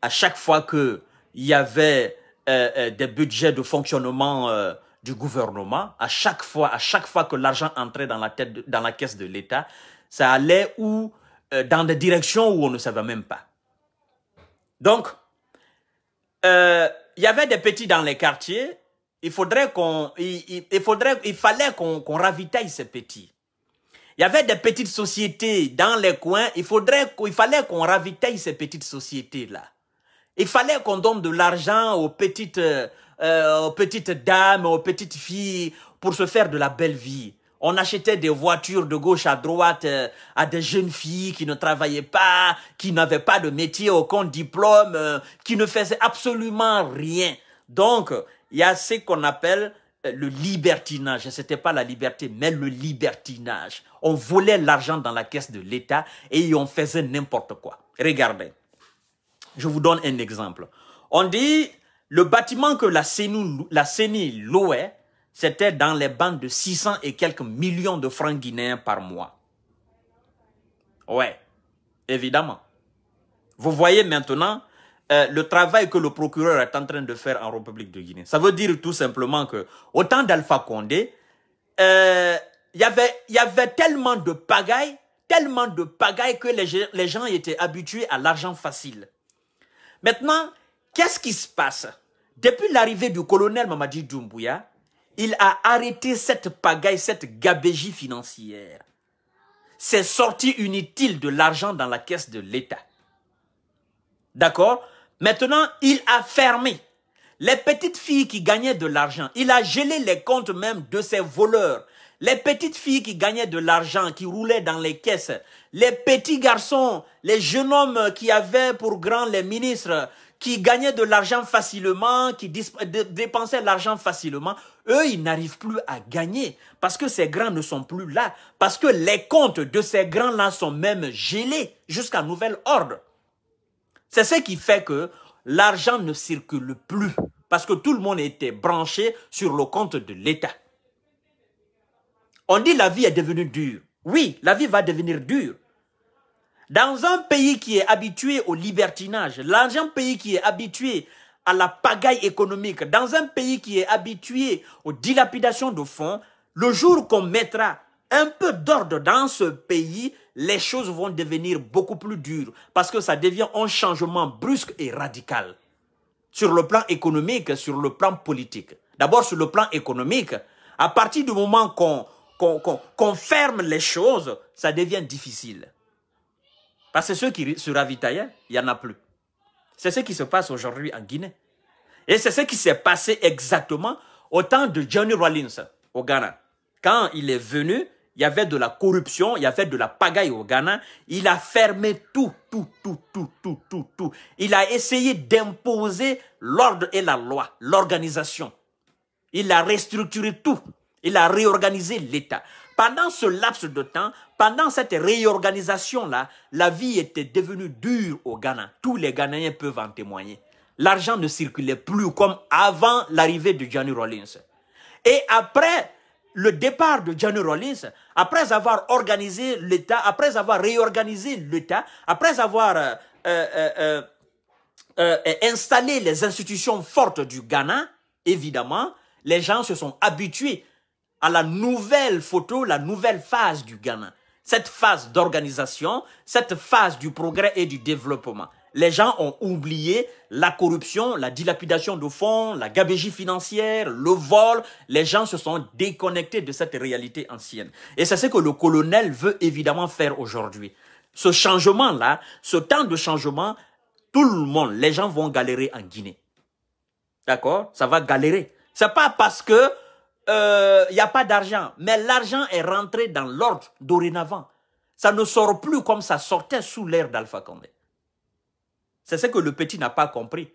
à chaque fois qu'il y avait euh, euh, des budgets de fonctionnement euh, du gouvernement, à chaque fois, à chaque fois que l'argent entrait dans la tête, dans la caisse de l'État, ça allait où dans des directions où on ne savait même pas. Donc, il y avait des petits dans les quartiers. Il faudrait il, faudrait, il fallait qu'on ravitaille ces petits. Il y avait des petites sociétés dans les coins. Il faudrait, il fallait qu'on ravitaille ces petites sociétés là. Il fallait qu'on donne de l'argent aux petites, euh, euh, aux petites dames, aux petites filles pour se faire de la belle vie. On achetait des voitures de gauche à droite euh, à des jeunes filles qui ne travaillaient pas, qui n'avaient pas de métier, aucun diplôme, euh, qui ne faisaient absolument rien. Donc, il y a ce qu'on appelle le libertinage. C'était pas la liberté, mais le libertinage. On volait l'argent dans la caisse de l'État et on faisait n'importe quoi. Regardez. Je vous donne un exemple. On dit le bâtiment que la CENI, la louait, c'était dans les bandes de 600 et quelques millions de francs guinéens par mois. Ouais, évidemment. Vous voyez maintenant euh, le travail que le procureur est en train de faire en République de Guinée. Ça veut dire tout simplement que, au temps d'Alpha Condé, euh, il y avait tellement de pagailles, tellement de pagailles que les gens étaient habitués à l'argent facile. Maintenant, qu'est-ce qui se passe Depuis l'arrivée du colonel Mamadi Doumbouya, il a arrêté cette pagaille, cette gabégie financière. C'est sorti inutile de l'argent dans la caisse de l'État. D'accord Maintenant, il a fermé les petites filles qui gagnaient de l'argent. Il a gelé les comptes même de ces voleurs les petites filles qui gagnaient de l'argent, qui roulaient dans les caisses, les petits garçons, les jeunes hommes qui avaient pour grands les ministres, qui gagnaient de l'argent facilement, qui dépensaient l'argent facilement, eux, ils n'arrivent plus à gagner parce que ces grands ne sont plus là, parce que les comptes de ces grands-là sont même gelés jusqu'à nouvel ordre. C'est ce qui fait que l'argent ne circule plus parce que tout le monde était branché sur le compte de l'État. On dit la vie est devenue dure. Oui, la vie va devenir dure. Dans un pays qui est habitué au libertinage, dans un pays qui est habitué à la pagaille économique, dans un pays qui est habitué aux dilapidations de fonds, le jour qu'on mettra un peu d'ordre dans ce pays, les choses vont devenir beaucoup plus dures parce que ça devient un changement brusque et radical sur le plan économique, sur le plan politique. D'abord sur le plan économique, à partir du moment qu'on qu'on ferme les choses, ça devient difficile. Parce que ceux qui se ravitaillent, il n'y en a plus. C'est ce qui se passe aujourd'hui en Guinée. Et c'est ce qui s'est passé exactement au temps de Johnny Rollins au Ghana. Quand il est venu, il y avait de la corruption, il y avait de la pagaille au Ghana. Il a fermé tout, tout, tout, tout, tout, tout. Il a essayé d'imposer l'ordre et la loi, l'organisation. Il a restructuré tout. Il a réorganisé l'État. Pendant ce laps de temps, pendant cette réorganisation-là, la vie était devenue dure au Ghana. Tous les Ghanéens peuvent en témoigner. L'argent ne circulait plus comme avant l'arrivée de Johnny Rollins. Et après le départ de Johnny Rollins, après avoir organisé l'État, après avoir réorganisé l'État, après avoir euh, euh, euh, installé les institutions fortes du Ghana, évidemment, les gens se sont habitués à la nouvelle photo, la nouvelle phase du Ghana. Cette phase d'organisation, cette phase du progrès et du développement. Les gens ont oublié la corruption, la dilapidation de fonds, la gabégie financière, le vol. Les gens se sont déconnectés de cette réalité ancienne. Et ça c'est ce que le colonel veut évidemment faire aujourd'hui. Ce changement-là, ce temps de changement, tout le monde, les gens vont galérer en Guinée. D'accord Ça va galérer. C'est pas parce que il euh, n'y a pas d'argent. Mais l'argent est rentré dans l'ordre dorénavant. Ça ne sort plus comme ça sortait sous l'ère d'Alpha Condé. C'est ce que le petit n'a pas compris.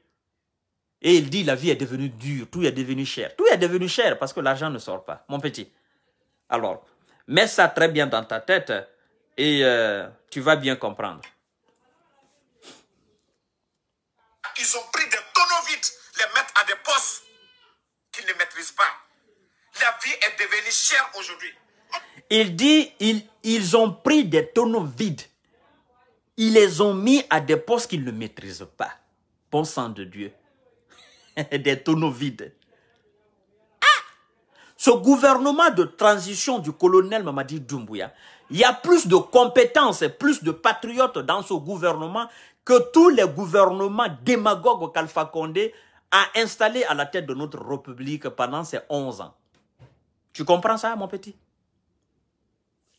Et il dit la vie est devenue dure, tout est devenu cher. Tout est devenu cher parce que l'argent ne sort pas, mon petit. Alors, mets ça très bien dans ta tête et euh, tu vas bien comprendre. Ils ont pris des tonneaux vides, les mettre à des postes qu'ils ne maîtrisent pas la vie est devenue chère aujourd'hui. Il dit, ils, ils ont pris des tonneaux vides. Ils les ont mis à des postes qu'ils ne maîtrisent pas. Bon sang de Dieu. <laughs> des tonneaux vides. Ah! Ce gouvernement de transition du colonel Mamadi Doumbouya, il y a plus de compétences et plus de patriotes dans ce gouvernement que tous les gouvernements démagogues qu'Alpha Condé a installés à la tête de notre République pendant ces 11 ans. Tu comprends ça, mon petit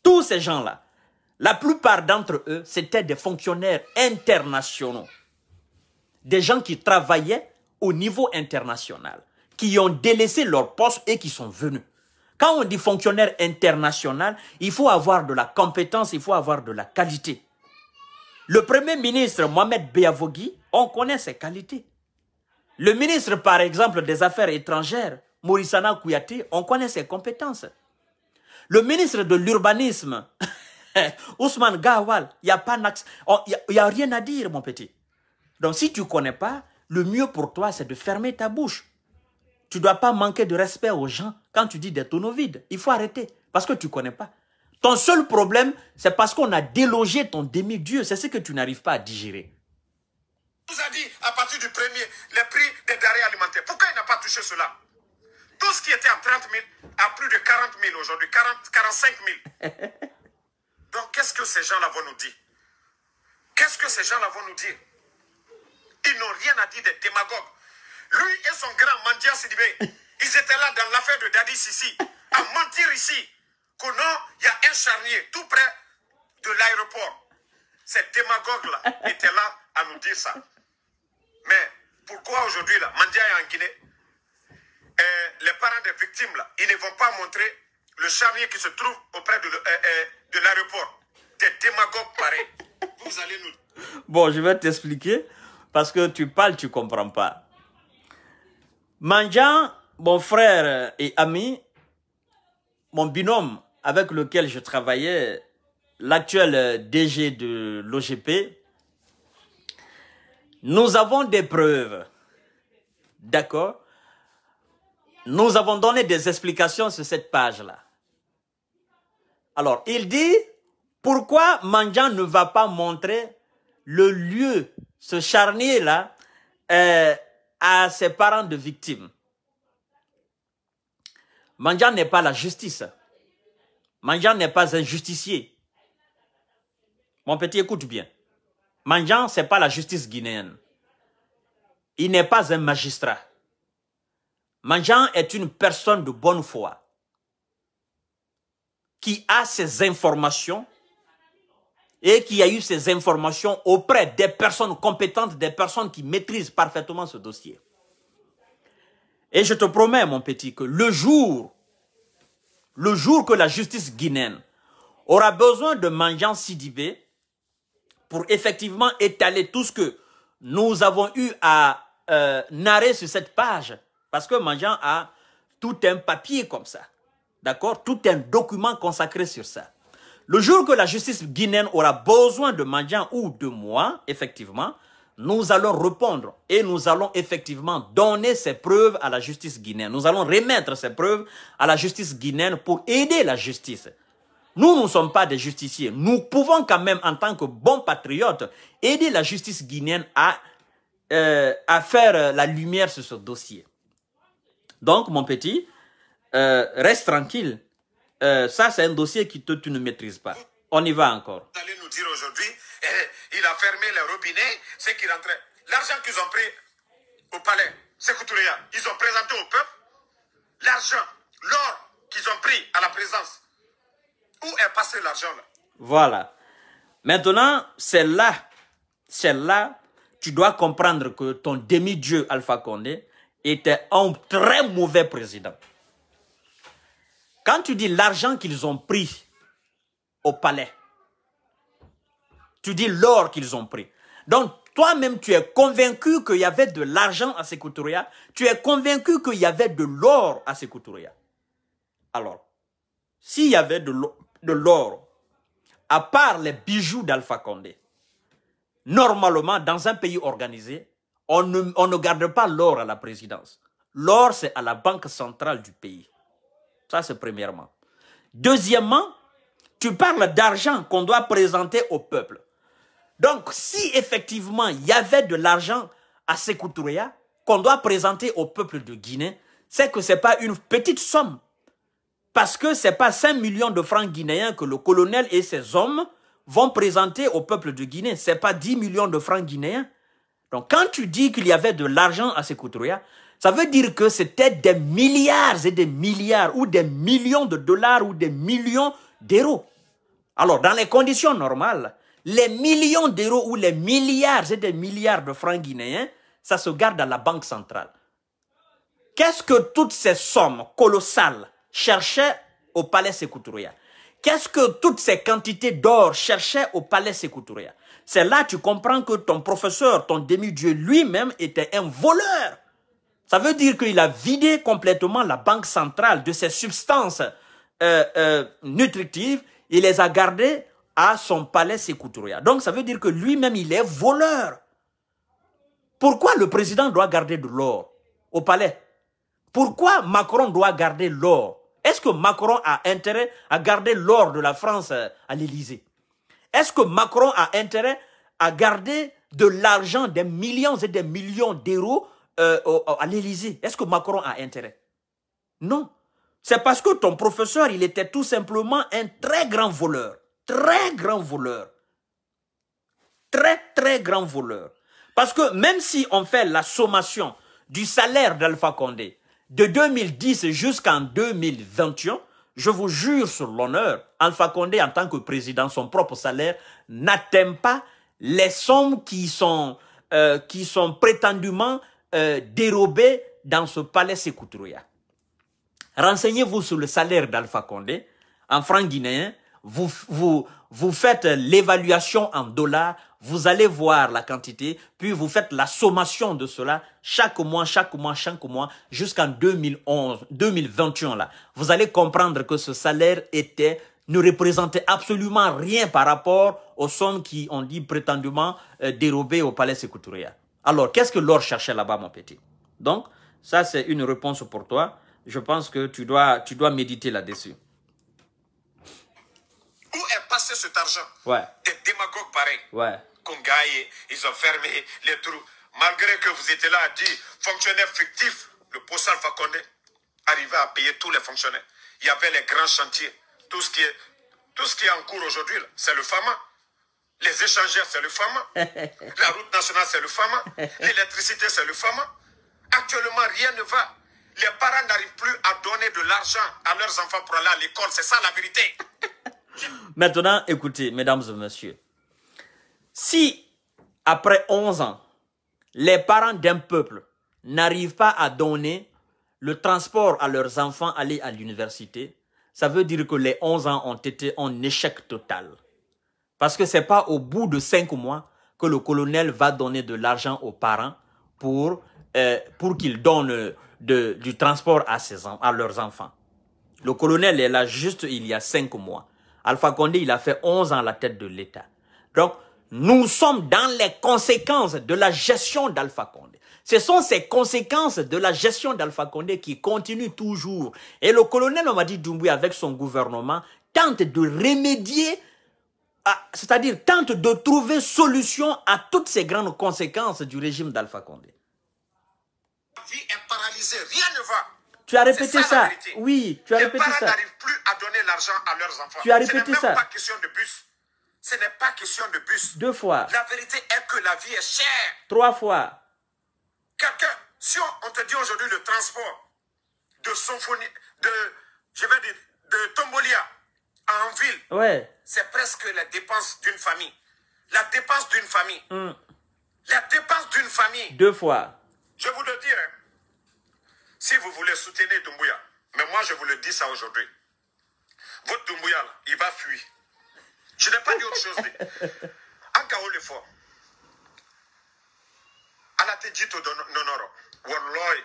Tous ces gens-là, la plupart d'entre eux, c'étaient des fonctionnaires internationaux. Des gens qui travaillaient au niveau international, qui ont délaissé leur poste et qui sont venus. Quand on dit fonctionnaire international, il faut avoir de la compétence, il faut avoir de la qualité. Le premier ministre Mohamed Beyavogui, on connaît ses qualités. Le ministre, par exemple, des Affaires étrangères, Morissana Kouyati, on connaît ses compétences. Le ministre de l'urbanisme, <laughs> Ousmane Gawal, il n'y a, pas a rien à dire, mon petit. Donc, si tu ne connais pas, le mieux pour toi, c'est de fermer ta bouche. Tu ne dois pas manquer de respect aux gens quand tu dis des tonneaux vides. Il faut arrêter parce que tu ne connais pas. Ton seul problème, c'est parce qu'on a délogé ton demi-dieu. C'est ce que tu n'arrives pas à digérer. vous a dit à partir du premier, les prix des denrées alimentaires. Pourquoi il n'a pas touché cela tout ce qui était à 30 000 à plus de 40 000 aujourd'hui, 45 000. <laughs> Donc, qu'est-ce que ces gens-là vont nous dire Qu'est-ce que ces gens-là vont nous dire Ils n'ont rien à dire des démagogues. Lui et son grand Mandia Sidibé, <laughs> ils étaient là dans l'affaire de Dadis ici, à mentir ici. qu'on nom il y a un charnier tout près de l'aéroport. Ces démagogues-là <laughs> étaient là à nous dire ça. Mais pourquoi aujourd'hui, là, Mandia est en Guinée eh, les parents des victimes, là, ils ne vont pas montrer le charnier qui se trouve auprès de, eh, eh, l'aéroport. Des démagogues pareils. Vous allez nous... Bon, je vais t'expliquer parce que tu parles, tu ne comprends pas. Manjan, mon frère et ami, mon binôme avec lequel je travaillais, l'actuel DG de l'OGP, nous avons des preuves. D'accord nous avons donné des explications sur cette page-là. Alors, il dit, pourquoi Mandian ne va pas montrer le lieu, ce charnier-là, euh, à ses parents de victimes Mandian n'est pas la justice. Mandian n'est pas un justicier. Mon petit, écoute bien. Mandian, ce n'est pas la justice guinéenne. Il n'est pas un magistrat. Manjan est une personne de bonne foi qui a ses informations et qui a eu ses informations auprès des personnes compétentes, des personnes qui maîtrisent parfaitement ce dossier. Et je te promets, mon petit, que le jour, le jour que la justice guinéenne aura besoin de Mangeant Sidibé pour effectivement étaler tout ce que nous avons eu à euh, narrer sur cette page, parce que Mandian a tout un papier comme ça. D'accord Tout un document consacré sur ça. Le jour que la justice guinéenne aura besoin de Mandian ou de moi, effectivement, nous allons répondre et nous allons effectivement donner ces preuves à la justice guinéenne. Nous allons remettre ces preuves à la justice guinéenne pour aider la justice. Nous ne sommes pas des justiciers. Nous pouvons quand même, en tant que bons patriotes, aider la justice guinéenne à, euh, à faire la lumière sur ce dossier. Donc, mon petit, euh, reste tranquille. Euh, ça, c'est un dossier que tu, ne maîtrises pas. On y va encore. Vous allez nous dire aujourd'hui, eh, il a fermé les robinets, c'est qu'il rentrait. L'argent qu'ils ont pris au palais, c'est Coutouria. Ils ont présenté au peuple l'argent, l'or qu'ils ont pris à la présence. Où est passé l'argent là Voilà. Maintenant, celle là, celle là, tu dois comprendre que ton demi-dieu Alpha Condé, était un très mauvais président. Quand tu dis l'argent qu'ils ont pris au palais, tu dis l'or qu'ils ont pris. Donc, toi-même, tu es convaincu qu'il y avait de l'argent à Sekou Tu es convaincu qu'il y avait de l'or à couturier. Alors, s'il y avait de l'or, à part les bijoux d'Alpha Condé, normalement, dans un pays organisé, on ne, garde pas l'or à la présidence. L'or, c'est à la banque centrale du pays. Ça, c'est premièrement. Deuxièmement, tu parles d'argent qu'on doit présenter au peuple. Donc, si effectivement il y avait de l'argent à Sekou qu'on doit présenter au peuple de Guinée, c'est que ce n'est pas une petite somme. Parce que ce n'est pas 5 millions de francs guinéens que le colonel et ses hommes vont présenter au peuple de Guinée. Ce n'est pas 10 millions de francs guinéens. Donc quand tu dis qu'il y avait de l'argent à Sekoutouria, ça veut dire que c'était des milliards et des milliards ou des millions de dollars ou des millions d'euros. Alors dans les conditions normales, les millions d'euros ou les milliards et des milliards de francs guinéens, ça se garde à la Banque centrale. Qu'est-ce que toutes ces sommes colossales cherchaient au palais Sekoutouria Qu'est-ce que toutes ces quantités d'or cherchaient au palais Sekoutouria c'est là que tu comprends que ton professeur, ton demi-dieu lui-même était un voleur. Ça veut dire qu'il a vidé complètement la banque centrale de ses substances euh, euh, nutritives. et les a gardées à son palais Sekouturia. Donc ça veut dire que lui-même, il est voleur. Pourquoi le président doit garder de l'or au palais Pourquoi Macron doit garder l'or Est-ce que Macron a intérêt à garder l'or de la France euh, à l'Élysée est-ce que Macron a intérêt à garder de l'argent des millions et des millions d'euros euh, à l'Élysée Est-ce que Macron a intérêt Non. C'est parce que ton professeur, il était tout simplement un très grand voleur. Très grand voleur. Très, très grand voleur. Parce que même si on fait la sommation du salaire d'Alpha Condé de 2010 jusqu'en 2021, je vous jure sur l'honneur, Alpha Condé, en tant que président, son propre salaire n'atteint pas les sommes qui sont, euh, qui sont prétendument euh, dérobées dans ce palais Sékou Renseignez-vous sur le salaire d'Alpha Condé. En franc guinéen, vous, vous, vous faites l'évaluation en dollars, vous allez voir la quantité, puis vous faites la sommation de cela chaque mois, chaque mois, chaque mois, jusqu'en 2011, 2021 là. Vous allez comprendre que ce salaire était ne représentait absolument rien par rapport aux sommes qui ont dit prétendument euh, dérobées au palais Sécouturia. Alors, qu'est-ce que l'or cherchait là-bas, mon petit Donc, ça, c'est une réponse pour toi. Je pense que tu dois, tu dois méditer là-dessus. Où est passé cet argent Ouais. Des démagogues pareils. Ouais. Kongaï, ils ont fermé les trous. Malgré que vous étiez là à dire, fonctionnaire fictif, le Possal Fakonde arrivait à payer tous les fonctionnaires. Il y avait les grands chantiers. Tout ce qui est, tout ce qui est en cours aujourd'hui, c'est le FAMA. Les échangeurs, c'est le FAMA. <laughs> La route nationale, c'est le FAMA. L'électricité, c'est le FAMA. Actuellement, rien ne va. Les parents n'arrivent plus à donner de l'argent à leurs enfants pour aller à l'école. C'est ça la vérité. <laughs> Maintenant, écoutez, mesdames et messieurs, si, après 11 ans, les parents d'un peuple n'arrivent pas à donner le transport à leurs enfants allés à l'université, ça veut dire que les 11 ans ont été en échec total. Parce que c'est pas au bout de 5 mois que le colonel va donner de l'argent aux parents pour, euh, pour qu'ils donnent du transport à, à leurs enfants. Le colonel est là juste il y a 5 mois. Alpha Condé, il a fait 11 ans à la tête de l'État. Donc, nous sommes dans les conséquences de la gestion d'Alpha Condé. Ce sont ces conséquences de la gestion d'Alpha Condé qui continuent toujours. Et le colonel Omadi Doumboui avec son gouvernement, tente de remédier, c'est-à-dire tente de trouver solution à toutes ces grandes conséquences du régime d'Alpha Condé. La vie est paralysée, rien ne va. Tu as répété ça. Oui, tu as répété ça. Les parents n'arrivent plus à donner l'argent à leurs enfants. Tu as répété ça. Pas question de bus. Ce n'est pas question de bus. Deux fois. La vérité est que la vie est chère. Trois fois. Quelqu'un, si on, te dit aujourd'hui le transport de symphonie, de, je vais dire, de Tombolia en ville, ouais. c'est presque la dépense d'une famille. La dépense d'une famille. Hmm. La dépense d'une famille. Deux fois. Je vous le dis, hein. si vous voulez soutenir Doumbouya, mais moi je vous le dis ça aujourd'hui, votre Doumbouya, il va fuir. Je n'ai pas dit autre chose. où le fort. Allah te dit non, non,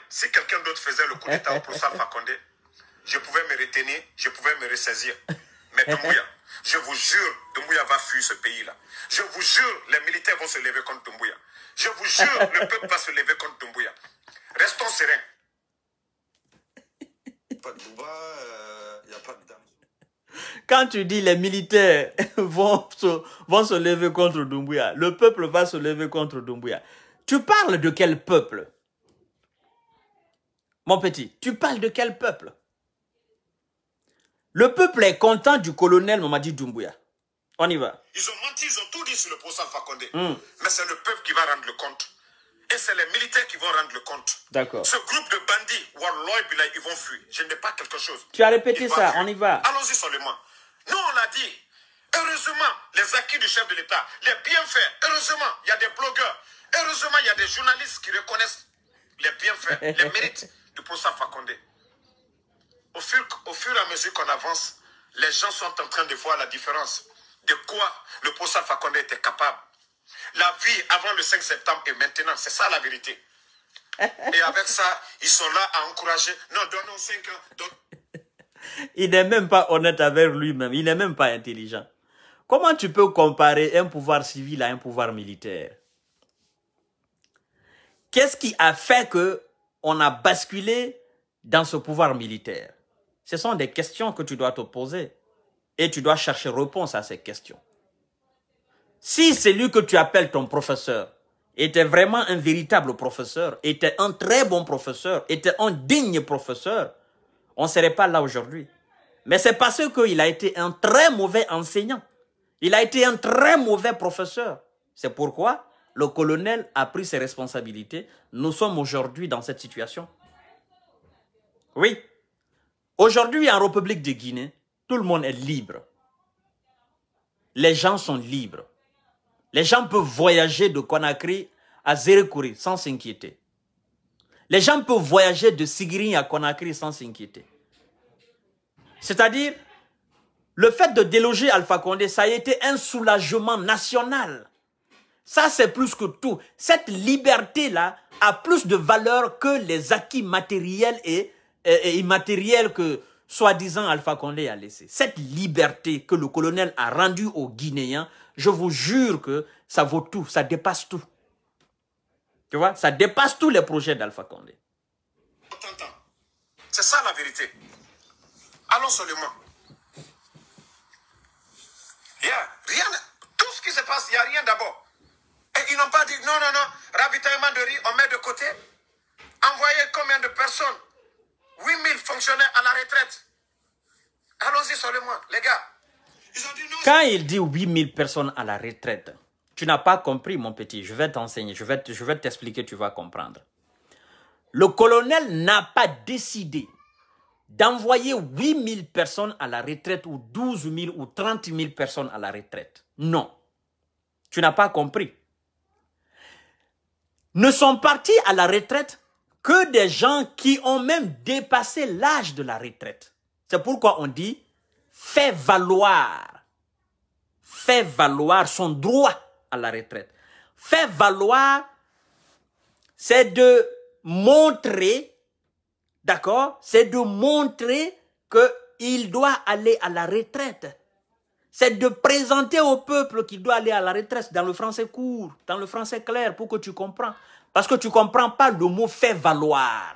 si quelqu'un d'autre faisait le coup d'État pour ça, <laughs> fakonde, je pouvais me retenir, je pouvais me ressaisir. Mais Doumbouya, je vous jure, Doumbouya va fuir ce pays-là. Je vous jure, les militaires vont se lever contre Doumbouya. Je vous jure, le peuple va se lever contre Doumbouya. Restons sereins. Pas de il euh, a pas quand tu dis les militaires <laughs> vont se, vont se lever contre Doumbouya, le peuple va se lever contre Doumbouya. Tu parles de quel peuple Mon petit, tu parles de quel peuple Le peuple est content du colonel Mamadi Doumbouya. On y va. Ils ont menti, ils ont tout dit sur le procès Fakonde. Hmm. Mais c'est le peuple qui va rendre le compte. Et c'est les militaires qui vont rendre le compte. D'accord. Ce groupe de bandits, ils vont fuir. Je n'ai pas quelque chose. Tu as répété ça, on y va. Allons-y seulement. Nous, on l'a dit. Heureusement, les acquis du chef de l'État, les bienfaits, heureusement, il y a des blogueurs, heureusement, il y a des journalistes qui reconnaissent les bienfaits, les <laughs> mérites du professeur Fakonde. Au fur, au fur et à mesure qu'on avance, les gens sont en train de voir la différence de quoi le professeur Fakonde était capable. La vie avant le 5 septembre et maintenant, c'est ça la vérité. <laughs> Et avec ça, ils sont là à encourager. Non, donnons 5 ans. Il n'est même pas honnête avec lui-même. Il n'est même pas intelligent. Comment tu peux comparer un pouvoir civil à un pouvoir militaire Qu'est-ce qui a fait que on a basculé dans ce pouvoir militaire Ce sont des questions que tu dois te poser et tu dois chercher réponse à ces questions. Si c'est lui que tu appelles ton professeur était vraiment un véritable professeur, était un très bon professeur, était un digne professeur, on ne serait pas là aujourd'hui. Mais c'est parce qu'il a été un très mauvais enseignant. Il a été un très mauvais professeur. C'est pourquoi le colonel a pris ses responsabilités. Nous sommes aujourd'hui dans cette situation. Oui. Aujourd'hui, en République de Guinée, tout le monde est libre. Les gens sont libres. Les gens peuvent voyager de Conakry à Zérekouri sans s'inquiéter. Les gens peuvent voyager de Sigiri à Conakry sans s'inquiéter. C'est-à-dire, le fait de déloger Alpha Condé, ça a été un soulagement national. Ça, c'est plus que tout. Cette liberté-là a plus de valeur que les acquis matériels et, immatériels que soi-disant Alpha Condé a laissés. Cette liberté que le colonel a rendue aux Guinéens, je vous jure que ça vaut tout, ça dépasse tout. Tu vois, ça dépasse tous les projets d'Alpha Condé. C'est ça la vérité. Allons seulement. Il y rien, tout ce qui se passe, il n'y a rien d'abord. Et ils n'ont pas dit non, non, non, ravitaillement de riz, on met de côté. Envoyez combien de personnes 8000 fonctionnaires à la retraite. Allons-y seulement, les gars. Ils ont dit non. Quand il dit 8000 personnes à la retraite, tu n'as pas compris, mon petit. Je vais t'enseigner. Je vais, je vais t'expliquer. Tu vas comprendre. Le colonel n'a pas décidé d'envoyer 000 personnes à la retraite ou 12 000 ou 30 000 personnes à la retraite. Non. Tu n'as pas compris. Ne sont partis à la retraite que des gens qui ont même dépassé l'âge de la retraite. C'est pourquoi on dit, fais valoir, fais valoir son droit à la retraite. Faire valoir, c'est de montrer, d'accord, c'est de montrer qu'il doit aller à la retraite. C'est de présenter au peuple qu'il doit aller à la retraite dans le français court, dans le français clair, pour que tu comprends. Parce que tu ne comprends pas le mot faire valoir.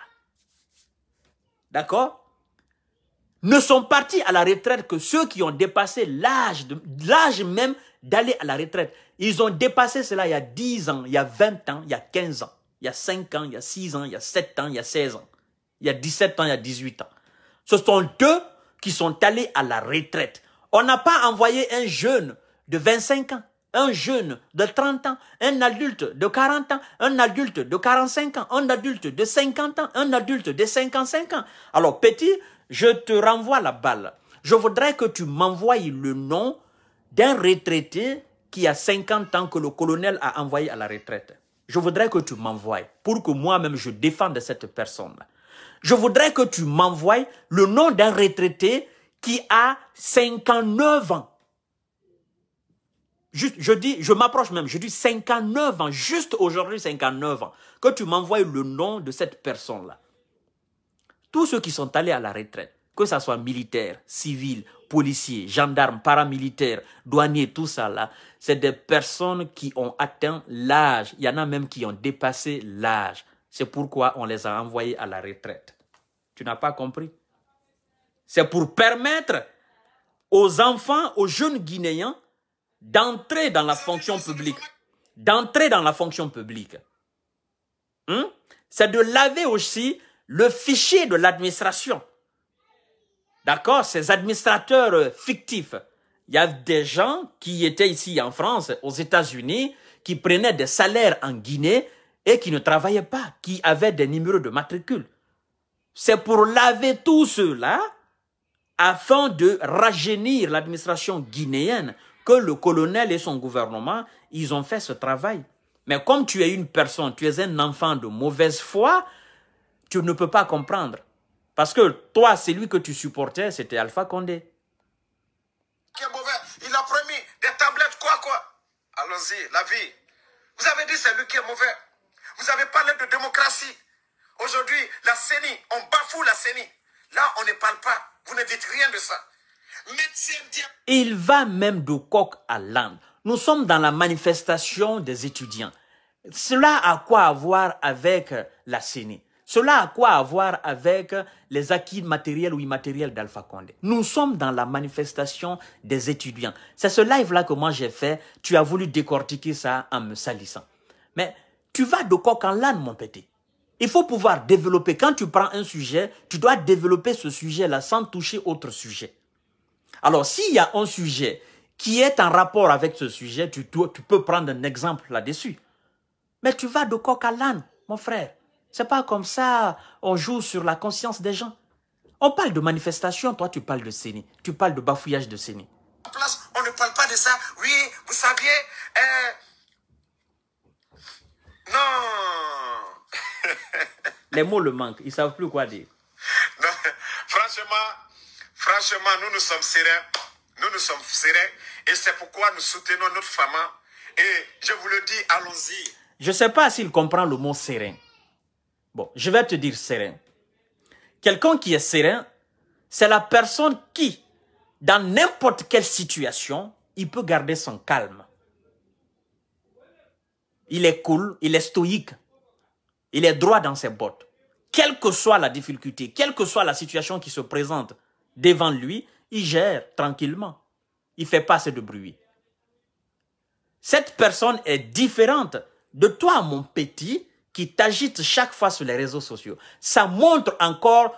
D'accord ne sont partis à la retraite que ceux qui ont dépassé l'âge l'âge même d'aller à la retraite. Ils ont dépassé cela il y a 10 ans, il y a 20 ans, il y a 15 ans, il y a 5 ans, il y a 6 ans, il y a 7 ans, il y a 16 ans, il y a 17 ans, il y a 18 ans. Ce sont eux qui sont allés à la retraite. On n'a pas envoyé un jeune de 25 ans, un jeune de 30 ans, un adulte de 40 ans, un adulte de 45 ans, un adulte de 50 ans, un adulte de 55 ans. Alors petit, je te renvoie la balle. Je voudrais que tu m'envoies le nom d'un retraité qui a 50 ans que le colonel a envoyé à la retraite. Je voudrais que tu m'envoies pour que moi-même je défende cette personne. Je voudrais que tu m'envoies le nom d'un retraité qui a 59 ans. je dis, je m'approche même, je dis 59 ans, juste aujourd'hui 59 ans, que tu m'envoies le nom de cette personne-là tous ceux qui sont allés à la retraite, que ce soit militaire, civil, policiers, gendarmes, paramilitaires, douaniers, tout ça là, c'est des personnes qui ont atteint l'âge. Il y en a même qui ont dépassé l'âge. C'est pourquoi on les a envoyés à la retraite. Tu n'as pas compris C'est pour permettre aux enfants, aux jeunes Guinéens, d'entrer dans la fonction publique. D'entrer dans la fonction publique. Hein? C'est de laver aussi le fichier de l'administration. D'accord Ces administrateurs euh, fictifs. Il y a des gens qui étaient ici en France, aux États-Unis, qui prenaient des salaires en Guinée et qui ne travaillaient pas, qui avaient des numéros de matricule. C'est pour laver tout cela afin de rajeunir l'administration guinéenne que le colonel et son gouvernement, ils ont fait ce travail. Mais comme tu es une personne, tu es un enfant de mauvaise foi, tu ne peux pas comprendre. Parce que toi, celui que tu supportais, c'était Alpha Condé. Il a promis des tablettes, quoi, quoi. Allons-y, la vie. Vous avez dit c'est lui qui est mauvais. Vous avez parlé de démocratie. Aujourd'hui, la CENI, on bafoue la CENI. Là, on ne parle pas. Vous ne dites rien de ça. Il va même de coq à l'âne. Nous sommes dans la manifestation des étudiants. Cela a quoi à voir avec la CENI cela a quoi à voir avec les acquis matériels ou immatériels d'Alpha Condé Nous sommes dans la manifestation des étudiants. C'est ce live-là que moi j'ai fait. Tu as voulu décortiquer ça en me salissant. Mais tu vas de coq en l'âne, mon petit. Il faut pouvoir développer. Quand tu prends un sujet, tu dois développer ce sujet-là sans toucher autre sujet. Alors, s'il y a un sujet qui est en rapport avec ce sujet, tu, tu peux prendre un exemple là-dessus. Mais tu vas de coq à l'âne, mon frère. C'est pas comme ça, on joue sur la conscience des gens. On parle de manifestation, toi tu parles de Séné, tu parles de bafouillage de Séné. on ne parle pas de ça. Oui, vous saviez, euh, non. <laughs> Les mots le manquent, ils ne savent plus quoi dire. franchement, franchement, nous nous sommes sereins. Nous nous sommes sereins et c'est pourquoi nous soutenons notre femme. Et je vous le dis, allons-y. Je ne sais pas s'il comprend le mot serein. Bon, je vais te dire serein. Quelqu'un qui est serein, c'est la personne qui, dans n'importe quelle situation, il peut garder son calme. Il est cool, il est stoïque, il est droit dans ses bottes. Quelle que soit la difficulté, quelle que soit la situation qui se présente devant lui, il gère tranquillement. Il fait pas assez de bruit. Cette personne est différente de toi, mon petit, qui t'agitent chaque fois sur les réseaux sociaux, ça montre encore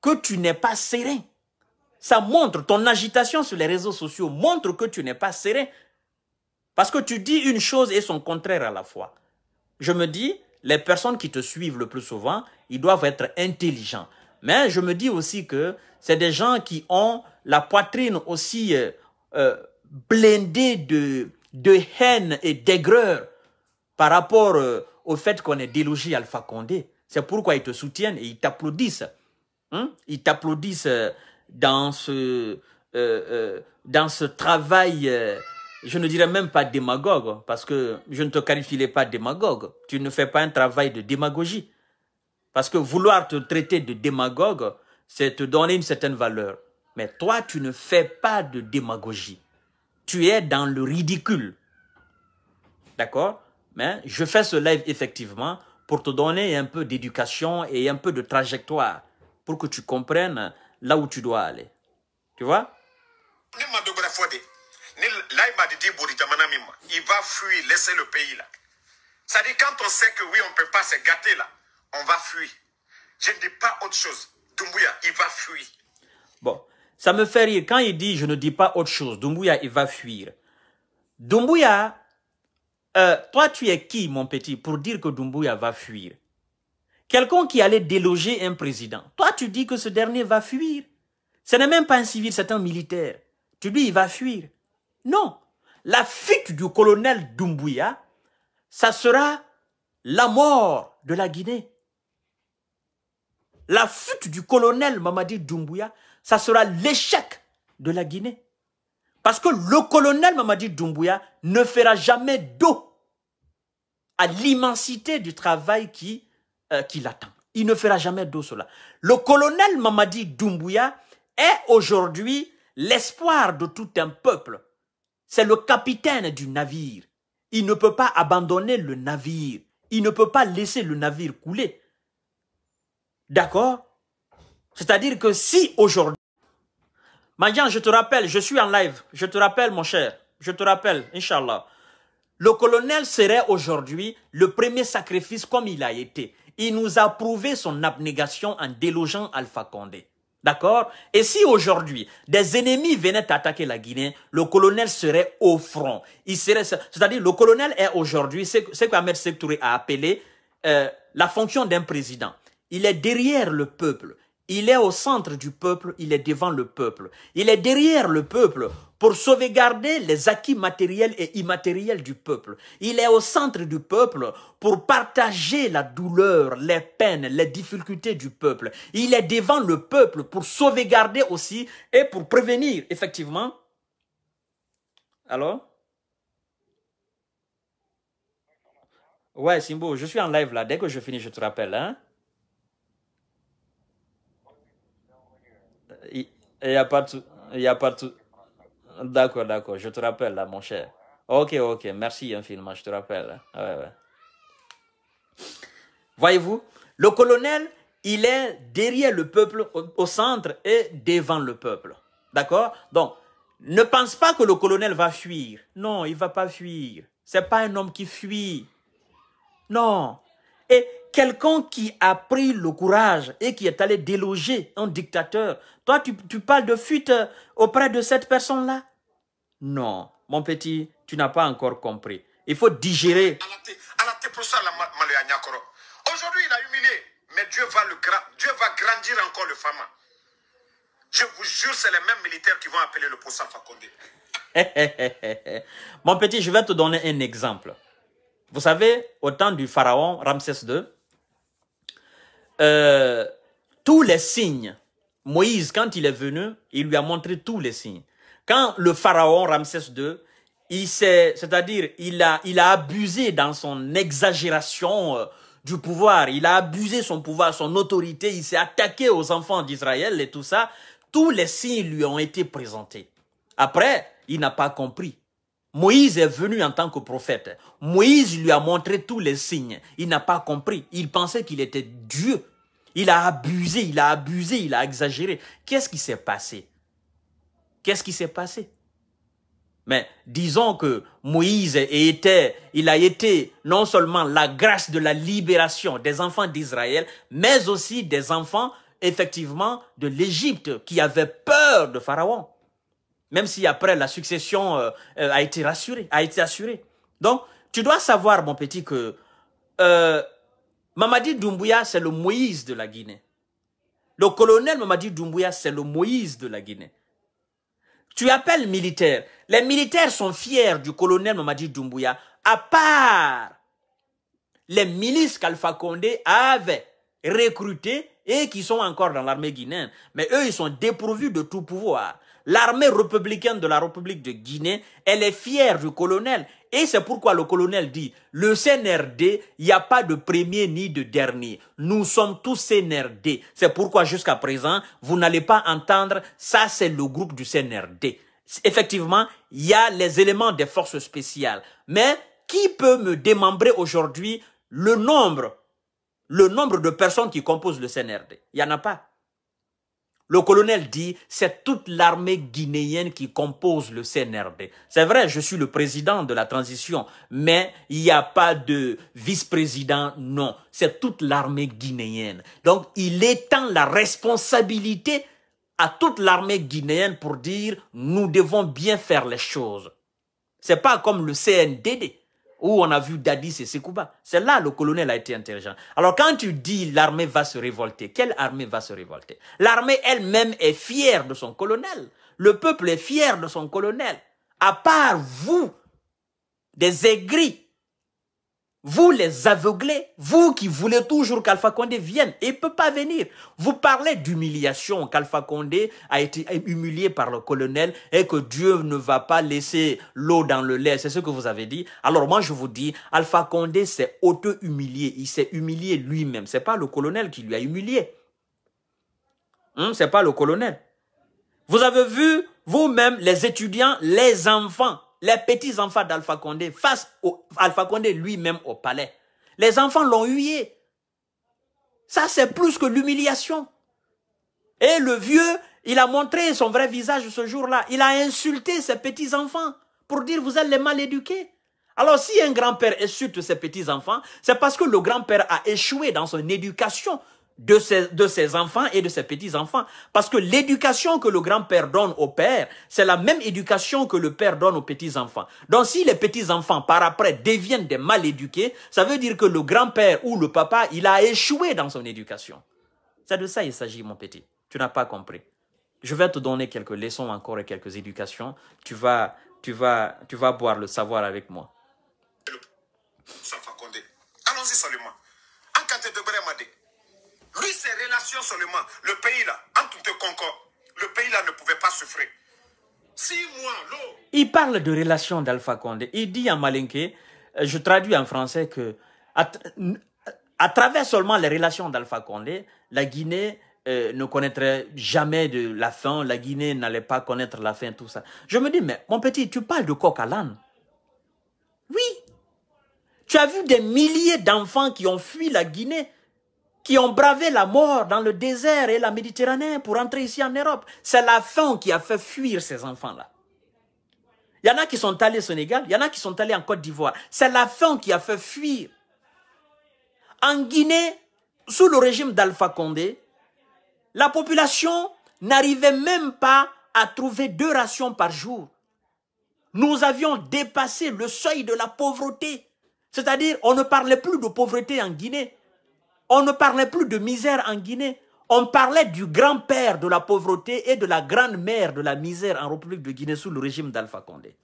que tu n'es pas serein. Ça montre, ton agitation sur les réseaux sociaux montre que tu n'es pas serein. Parce que tu dis une chose et son contraire à la fois. Je me dis, les personnes qui te suivent le plus souvent, ils doivent être intelligents. Mais je me dis aussi que c'est des gens qui ont la poitrine aussi euh, euh, blindée de, de haine et d'aigreur par rapport euh, au fait qu'on est délogé Alpha Condé. C'est pourquoi ils te soutiennent et ils t'applaudissent. Hein? Ils t'applaudissent euh, dans ce, euh, euh, dans ce travail, je ne dirais même pas démagogue, hein, parce que je ne te qualifierai pas démagogue. Tu ne fais pas un travail de démagogie. Parce que vouloir te traiter de démagogue, c'est te donner une certaine valeur. Mais toi, tu ne fais pas de démagogie. Tu es dans le ridicule. D'accord mais je fais ce live effectivement pour te donner un peu d'éducation et un peu de trajectoire pour que tu comprennes là où tu dois aller. Tu vois Il va fuir, laisser le pays là. Ça dit quand on sait que oui, on ne peut pas se gâter là, on va fuir. Je ne dis pas autre chose. Dumbuya, il va fuir. Bon, ça me fait rire. Quand il dit je ne dis pas autre chose, Dumbuya, il va fuir. Dumbuya, euh, toi tu es qui, mon petit, pour dire que Doumbouya va fuir Quelqu'un qui allait déloger un président. Toi tu dis que ce dernier va fuir. Ce n'est même pas un civil, c'est un militaire. Tu dis il va fuir. Non. La fuite du colonel Doumbouya, ça sera la mort de la Guinée. La fuite du colonel Mamadi Doumbouya, ça sera l'échec de la Guinée. Parce que le colonel Mamadi Doumbouya ne fera jamais d'eau à l'immensité du travail euh, qui, l'attend. Il ne fera jamais d'eau cela. Le colonel Mamadi Doumbouya est aujourd'hui l'espoir de tout un peuple. C'est le capitaine du navire. Il ne peut pas abandonner le navire. Il ne peut pas laisser le navire couler. D'accord C'est-à-dire que si aujourd'hui, Maïan, je te rappelle, je suis en live. Je te rappelle, mon cher. Je te rappelle, Inch'Allah. Le colonel serait aujourd'hui le premier sacrifice comme il a été. Il nous a prouvé son abnégation en délogeant Alpha Condé. D'accord Et si aujourd'hui, des ennemis venaient attaquer la Guinée, le colonel serait au front. Il serait, c'est-à-dire, le colonel est aujourd'hui, c'est ce qu'Ahmed Sektouré a appelé euh, la fonction d'un président. Il est derrière le peuple. Il est au centre du peuple, il est devant le peuple. Il est derrière le peuple pour sauvegarder les acquis matériels et immatériels du peuple. Il est au centre du peuple pour partager la douleur, les peines, les difficultés du peuple. Il est devant le peuple pour sauvegarder aussi et pour prévenir, effectivement. Alors Ouais, Simbo, je suis en live là. Dès que je finis, je te rappelle. Hein? Il n'y a pas tout. Il y a pas D'accord, d'accord. Je te rappelle, là, mon cher. Ok, ok. Merci infiniment. Je te rappelle. Voyez-vous, le colonel, il est derrière le peuple, au centre et devant le peuple. D'accord Donc, ne pense pas que le colonel va fuir. Non, il ne va pas fuir. Ce n'est pas un homme qui fuit. Non. Et quelqu'un qui a pris le courage et qui est allé déloger un dictateur, toi tu, parles de fuite euh, auprès de cette personne-là Non, mon petit, tu n'as pas encore compris. Il faut digérer. Aujourd'hui, il a humilié, mais Dieu va, grandir encore le Fama. Je vous jure, c'est les mêmes militaires qui vont appeler le Poussin Fakonde. <laughs> mon petit, je vais te donner un exemple. Vous savez, au temps du pharaon Ramsès II, euh, tous les signes. Moïse, quand il est venu, il lui a montré tous les signes. Quand le pharaon Ramsès II, il s'est, c'est-à-dire, il a, il a abusé dans son exagération euh, du pouvoir. Il a abusé son pouvoir, son autorité. Il s'est attaqué aux enfants d'Israël et tout ça. Tous les signes lui ont été présentés. Après, il n'a pas compris. Moïse est venu en tant que prophète. Moïse lui a montré tous les signes. Il n'a pas compris. Il pensait qu'il était Dieu. Il a abusé, il a abusé, il a exagéré. Qu'est-ce qui s'est passé Qu'est-ce qui s'est passé Mais disons que Moïse était, il a été non seulement la grâce de la libération des enfants d'Israël, mais aussi des enfants effectivement de l'Égypte qui avaient peur de Pharaon. Même si après la succession euh, euh, a été rassurée, a été assurée. Donc, tu dois savoir, mon petit, que euh, Mamadi Doumbouya, c'est le Moïse de la Guinée. Le colonel Mamadi Doumbouya, c'est le Moïse de la Guinée. Tu appelles militaire. Les militaires sont fiers du colonel Mamadi Doumbouya, à part les milices qu'Alpha Condé avait recrutées et qui sont encore dans l'armée guinéenne. Mais eux, ils sont dépourvus de tout pouvoir. L'armée républicaine de la République de Guinée, elle est fière du colonel. Et c'est pourquoi le colonel dit, le CNRD, il n'y a pas de premier ni de dernier. Nous sommes tous CNRD. C'est pourquoi jusqu'à présent, vous n'allez pas entendre, ça c'est le groupe du CNRD. Effectivement, il y a les éléments des forces spéciales. Mais qui peut me démembrer aujourd'hui le nombre, le nombre de personnes qui composent le CNRD Il n'y en a pas. Le colonel dit, c'est toute l'armée guinéenne qui compose le CNRD. C'est vrai, je suis le président de la transition, mais il n'y a pas de vice-président, non. C'est toute l'armée guinéenne. Donc, il étend la responsabilité à toute l'armée guinéenne pour dire, nous devons bien faire les choses. C'est pas comme le CNDD où on a vu Dadis et Sekouba. C'est là le colonel a été intelligent. Alors quand tu dis l'armée va se révolter, quelle armée va se révolter L'armée elle-même est fière de son colonel. Le peuple est fier de son colonel. À part vous, des aigris vous les aveuglez, vous qui voulez toujours qu'Alpha Condé vienne, il ne peut pas venir. Vous parlez d'humiliation, qu'Alpha Condé a été humilié par le colonel et que Dieu ne va pas laisser l'eau dans le lait, c'est ce que vous avez dit. Alors moi je vous dis, Alpha Condé s'est auto-humilié, il s'est humilié lui-même, c'est pas le colonel qui lui a humilié. Hein, c'est pas le colonel. Vous avez vu vous-même les étudiants, les enfants, les petits-enfants d'Alpha Condé face à Alpha Condé lui-même au palais. Les enfants l'ont hué. Ça, c'est plus que l'humiliation. Et le vieux, il a montré son vrai visage ce jour-là. Il a insulté ses petits-enfants pour dire vous êtes les mal éduqués ». Alors si un grand-père insulte ses petits-enfants, c'est parce que le grand-père a échoué dans son éducation de ses, enfants et de ses petits-enfants. Parce que l'éducation que le grand-père donne au père, c'est la même éducation que le père donne aux petits-enfants. Donc si les petits-enfants par après deviennent des mal éduqués, ça veut dire que le grand-père ou le papa, il a échoué dans son éducation. C'est de ça il s'agit, mon petit. Tu n'as pas compris. Je vais te donner quelques leçons encore et quelques éducations. Tu vas, tu vas, tu vas boire le savoir avec moi. Allons-y seulement. En lui, ses relations seulement. Le pays là, en tout concorde Le pays là ne pouvait pas souffrir. Six mois, l'eau. Il parle de relations d'Alpha Condé. Il dit en malinké, euh, je traduis en français que à, travers seulement les relations d'Alpha Condé, la Guinée euh, ne connaîtrait jamais de la fin, la Guinée n'allait pas connaître la fin, tout ça. Je me dis, mais mon petit, tu parles de coq à l'âne. Oui. Tu as vu des milliers d'enfants qui ont fui la Guinée qui ont bravé la mort dans le désert et la Méditerranée pour entrer ici en Europe. C'est la faim qui a fait fuir ces enfants-là. Il y en a qui sont allés au Sénégal, il y en a qui sont allés en Côte d'Ivoire. C'est la faim qui a fait fuir. En Guinée, sous le régime d'Alpha Condé, la population n'arrivait même pas à trouver deux rations par jour. Nous avions dépassé le seuil de la pauvreté. C'est-à-dire, on ne parlait plus de pauvreté en Guinée. On ne parlait plus de misère en Guinée. On parlait du grand-père de la pauvreté et de la grande-mère de la misère en République de Guinée sous le régime d'Alpha Condé.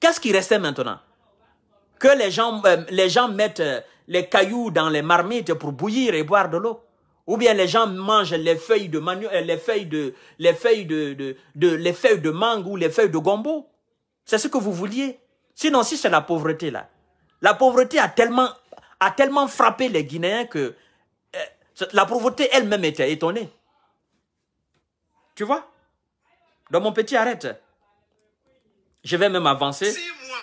Qu'est-ce qui restait maintenant Que les gens, euh, les gens mettent euh, les cailloux dans les marmites pour bouillir et boire de l'eau ou bien les gens mangent les feuilles de manioc, euh, les feuilles de les feuilles de, de, les feuilles de mangue ou les feuilles de gombo. C'est ce que vous vouliez. Sinon, si c'est la pauvreté là, la pauvreté a tellement a tellement frappé les Guinéens que euh, la pauvreté elle-même était étonnée. Tu vois Donc mon petit, arrête. Je vais même avancer. Six mois,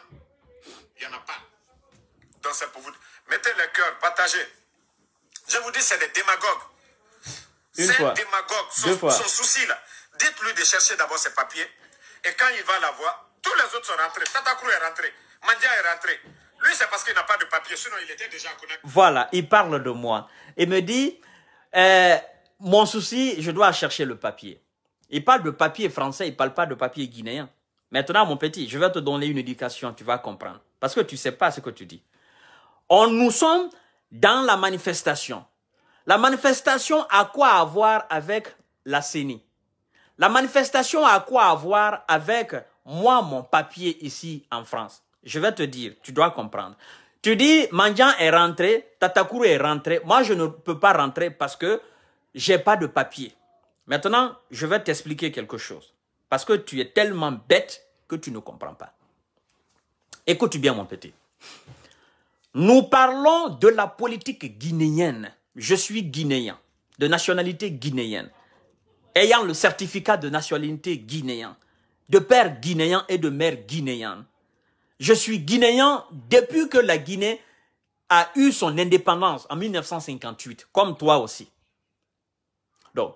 il n'y en a pas. Dans cette pauvreté. Mettez le cœur, partagez. Je vous dis, c'est des démagogues. C'est des démagogue. Son, souci, là, dites-lui de chercher d'abord ses papiers. Et quand il va l'avoir, tous les autres sont rentrés. Tatakrou est rentré. Mandia est rentré. Lui, c'est parce qu'il n'a pas de papier, sinon il était déjà à Voilà, il parle de moi. Il me dit, euh, mon souci, je dois chercher le papier. Il parle de papier français, il parle pas de papier guinéen. Maintenant, mon petit, je vais te donner une éducation, tu vas comprendre. Parce que tu sais pas ce que tu dis. On, nous sommes dans la manifestation. La manifestation a quoi à voir avec la CENI La manifestation a quoi à voir avec moi, mon papier ici en France je vais te dire, tu dois comprendre. Tu dis, Mandian est rentré, Tatakuru est rentré. Moi, je ne peux pas rentrer parce que j'ai pas de papier. Maintenant, je vais t'expliquer quelque chose. Parce que tu es tellement bête que tu ne comprends pas. Écoute bien, mon petit. Nous parlons de la politique guinéenne. Je suis guinéen, de nationalité guinéenne, ayant le certificat de nationalité guinéen, de père guinéen et de mère guinéenne. Je suis guinéen depuis que la Guinée a eu son indépendance en 1958, comme toi aussi. Donc,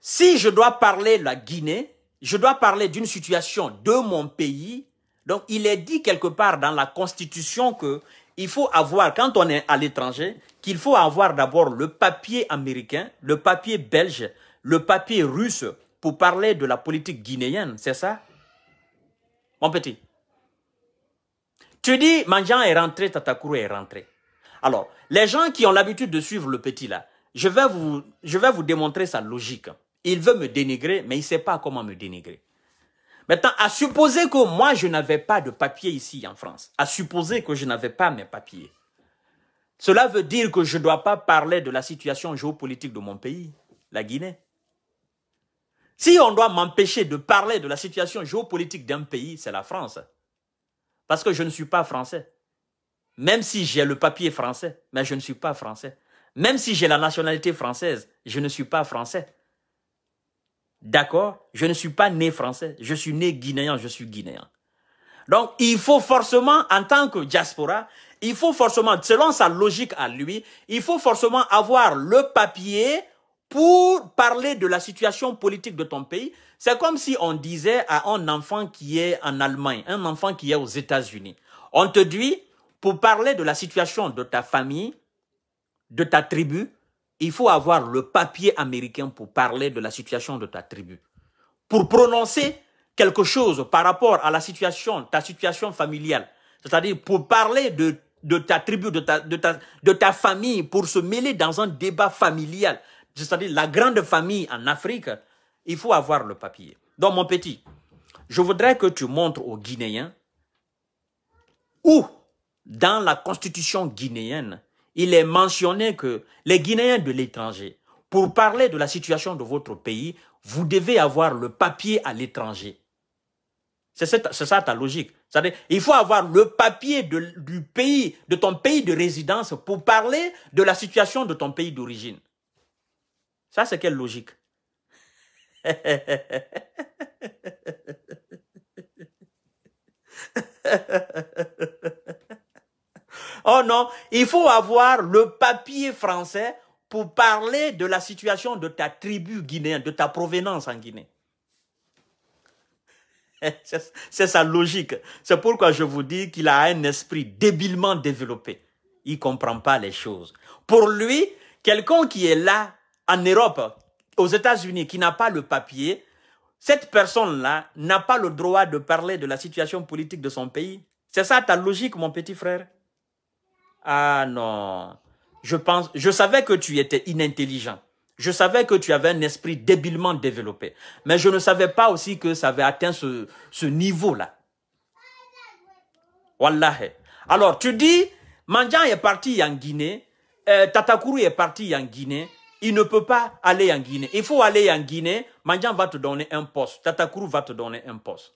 si je dois parler la Guinée, je dois parler d'une situation de mon pays. Donc, il est dit quelque part dans la Constitution que il faut avoir, quand on est à l'étranger, qu'il faut avoir d'abord le papier américain, le papier belge, le papier russe pour parler de la politique guinéenne, c'est ça Mon petit. Tu dis, Manjan est rentré, Tatakuru est rentré. Alors, les gens qui ont l'habitude de suivre le petit là, je vais vous, je vais vous démontrer sa logique. Il veut me dénigrer, mais il ne sait pas comment me dénigrer. Maintenant, à supposer que moi, je n'avais pas de papier ici en France, à supposer que je n'avais pas mes papiers, cela veut dire que je ne dois pas parler de la situation géopolitique de mon pays, la Guinée. Si on doit m'empêcher de parler de la situation géopolitique d'un pays, c'est la France. Parce que je ne suis pas français. Même si j'ai le papier français, mais je ne suis pas français. Même si j'ai la nationalité française, je ne suis pas français. D'accord Je ne suis pas né français. Je suis né guinéen, je suis guinéen. Donc, il faut forcément, en tant que diaspora, il faut forcément, selon sa logique à lui, il faut forcément avoir le papier pour parler de la situation politique de ton pays, c'est comme si on disait à un enfant qui est en Allemagne, un enfant qui est aux États-Unis, on te dit, pour parler de la situation de ta famille, de ta tribu, il faut avoir le papier américain pour parler de la situation de ta tribu. Pour prononcer quelque chose par rapport à la situation, ta situation familiale, c'est-à-dire pour parler de, ta tribu, de de ta famille, pour se mêler dans un débat familial, c'est-à-dire la grande famille en Afrique, il faut avoir le papier. Donc, mon petit, je voudrais que tu montres aux Guinéens où, dans la constitution guinéenne, il est mentionné que les Guinéens de l'étranger, pour parler de la situation de votre pays, vous devez avoir le papier à l'étranger. C'est ça ta logique. C'est-à-dire, il faut avoir le papier du pays, de ton pays de résidence pour parler de la situation de ton pays d'origine. Ça, c'est quelle logique <laughs> Oh non, il faut avoir le papier français pour parler de la situation de ta tribu guinéenne, de ta provenance en Guinée. <laughs> C'est sa logique. C'est pourquoi je vous dis qu'il a un esprit débilement développé. Il ne comprend pas les choses. Pour lui, quelqu'un qui est là, en Europe, aux États-Unis, qui n'a pas le papier, cette personne-là n'a pas le droit de parler de la situation politique de son pays. C'est ça ta logique, mon petit frère Ah non, je pense, je savais que tu étais inintelligent. Je savais que tu avais un esprit débilement développé. Mais je ne savais pas aussi que ça avait atteint ce, niveau-là. Wallahi. Alors, tu dis, Mandjan est parti en Guinée, euh, Tatakourou est parti en Guinée, il ne peut pas aller en Guinée. Il faut aller en Guinée. Mandian va te donner un poste. Tatakourou va te donner un poste.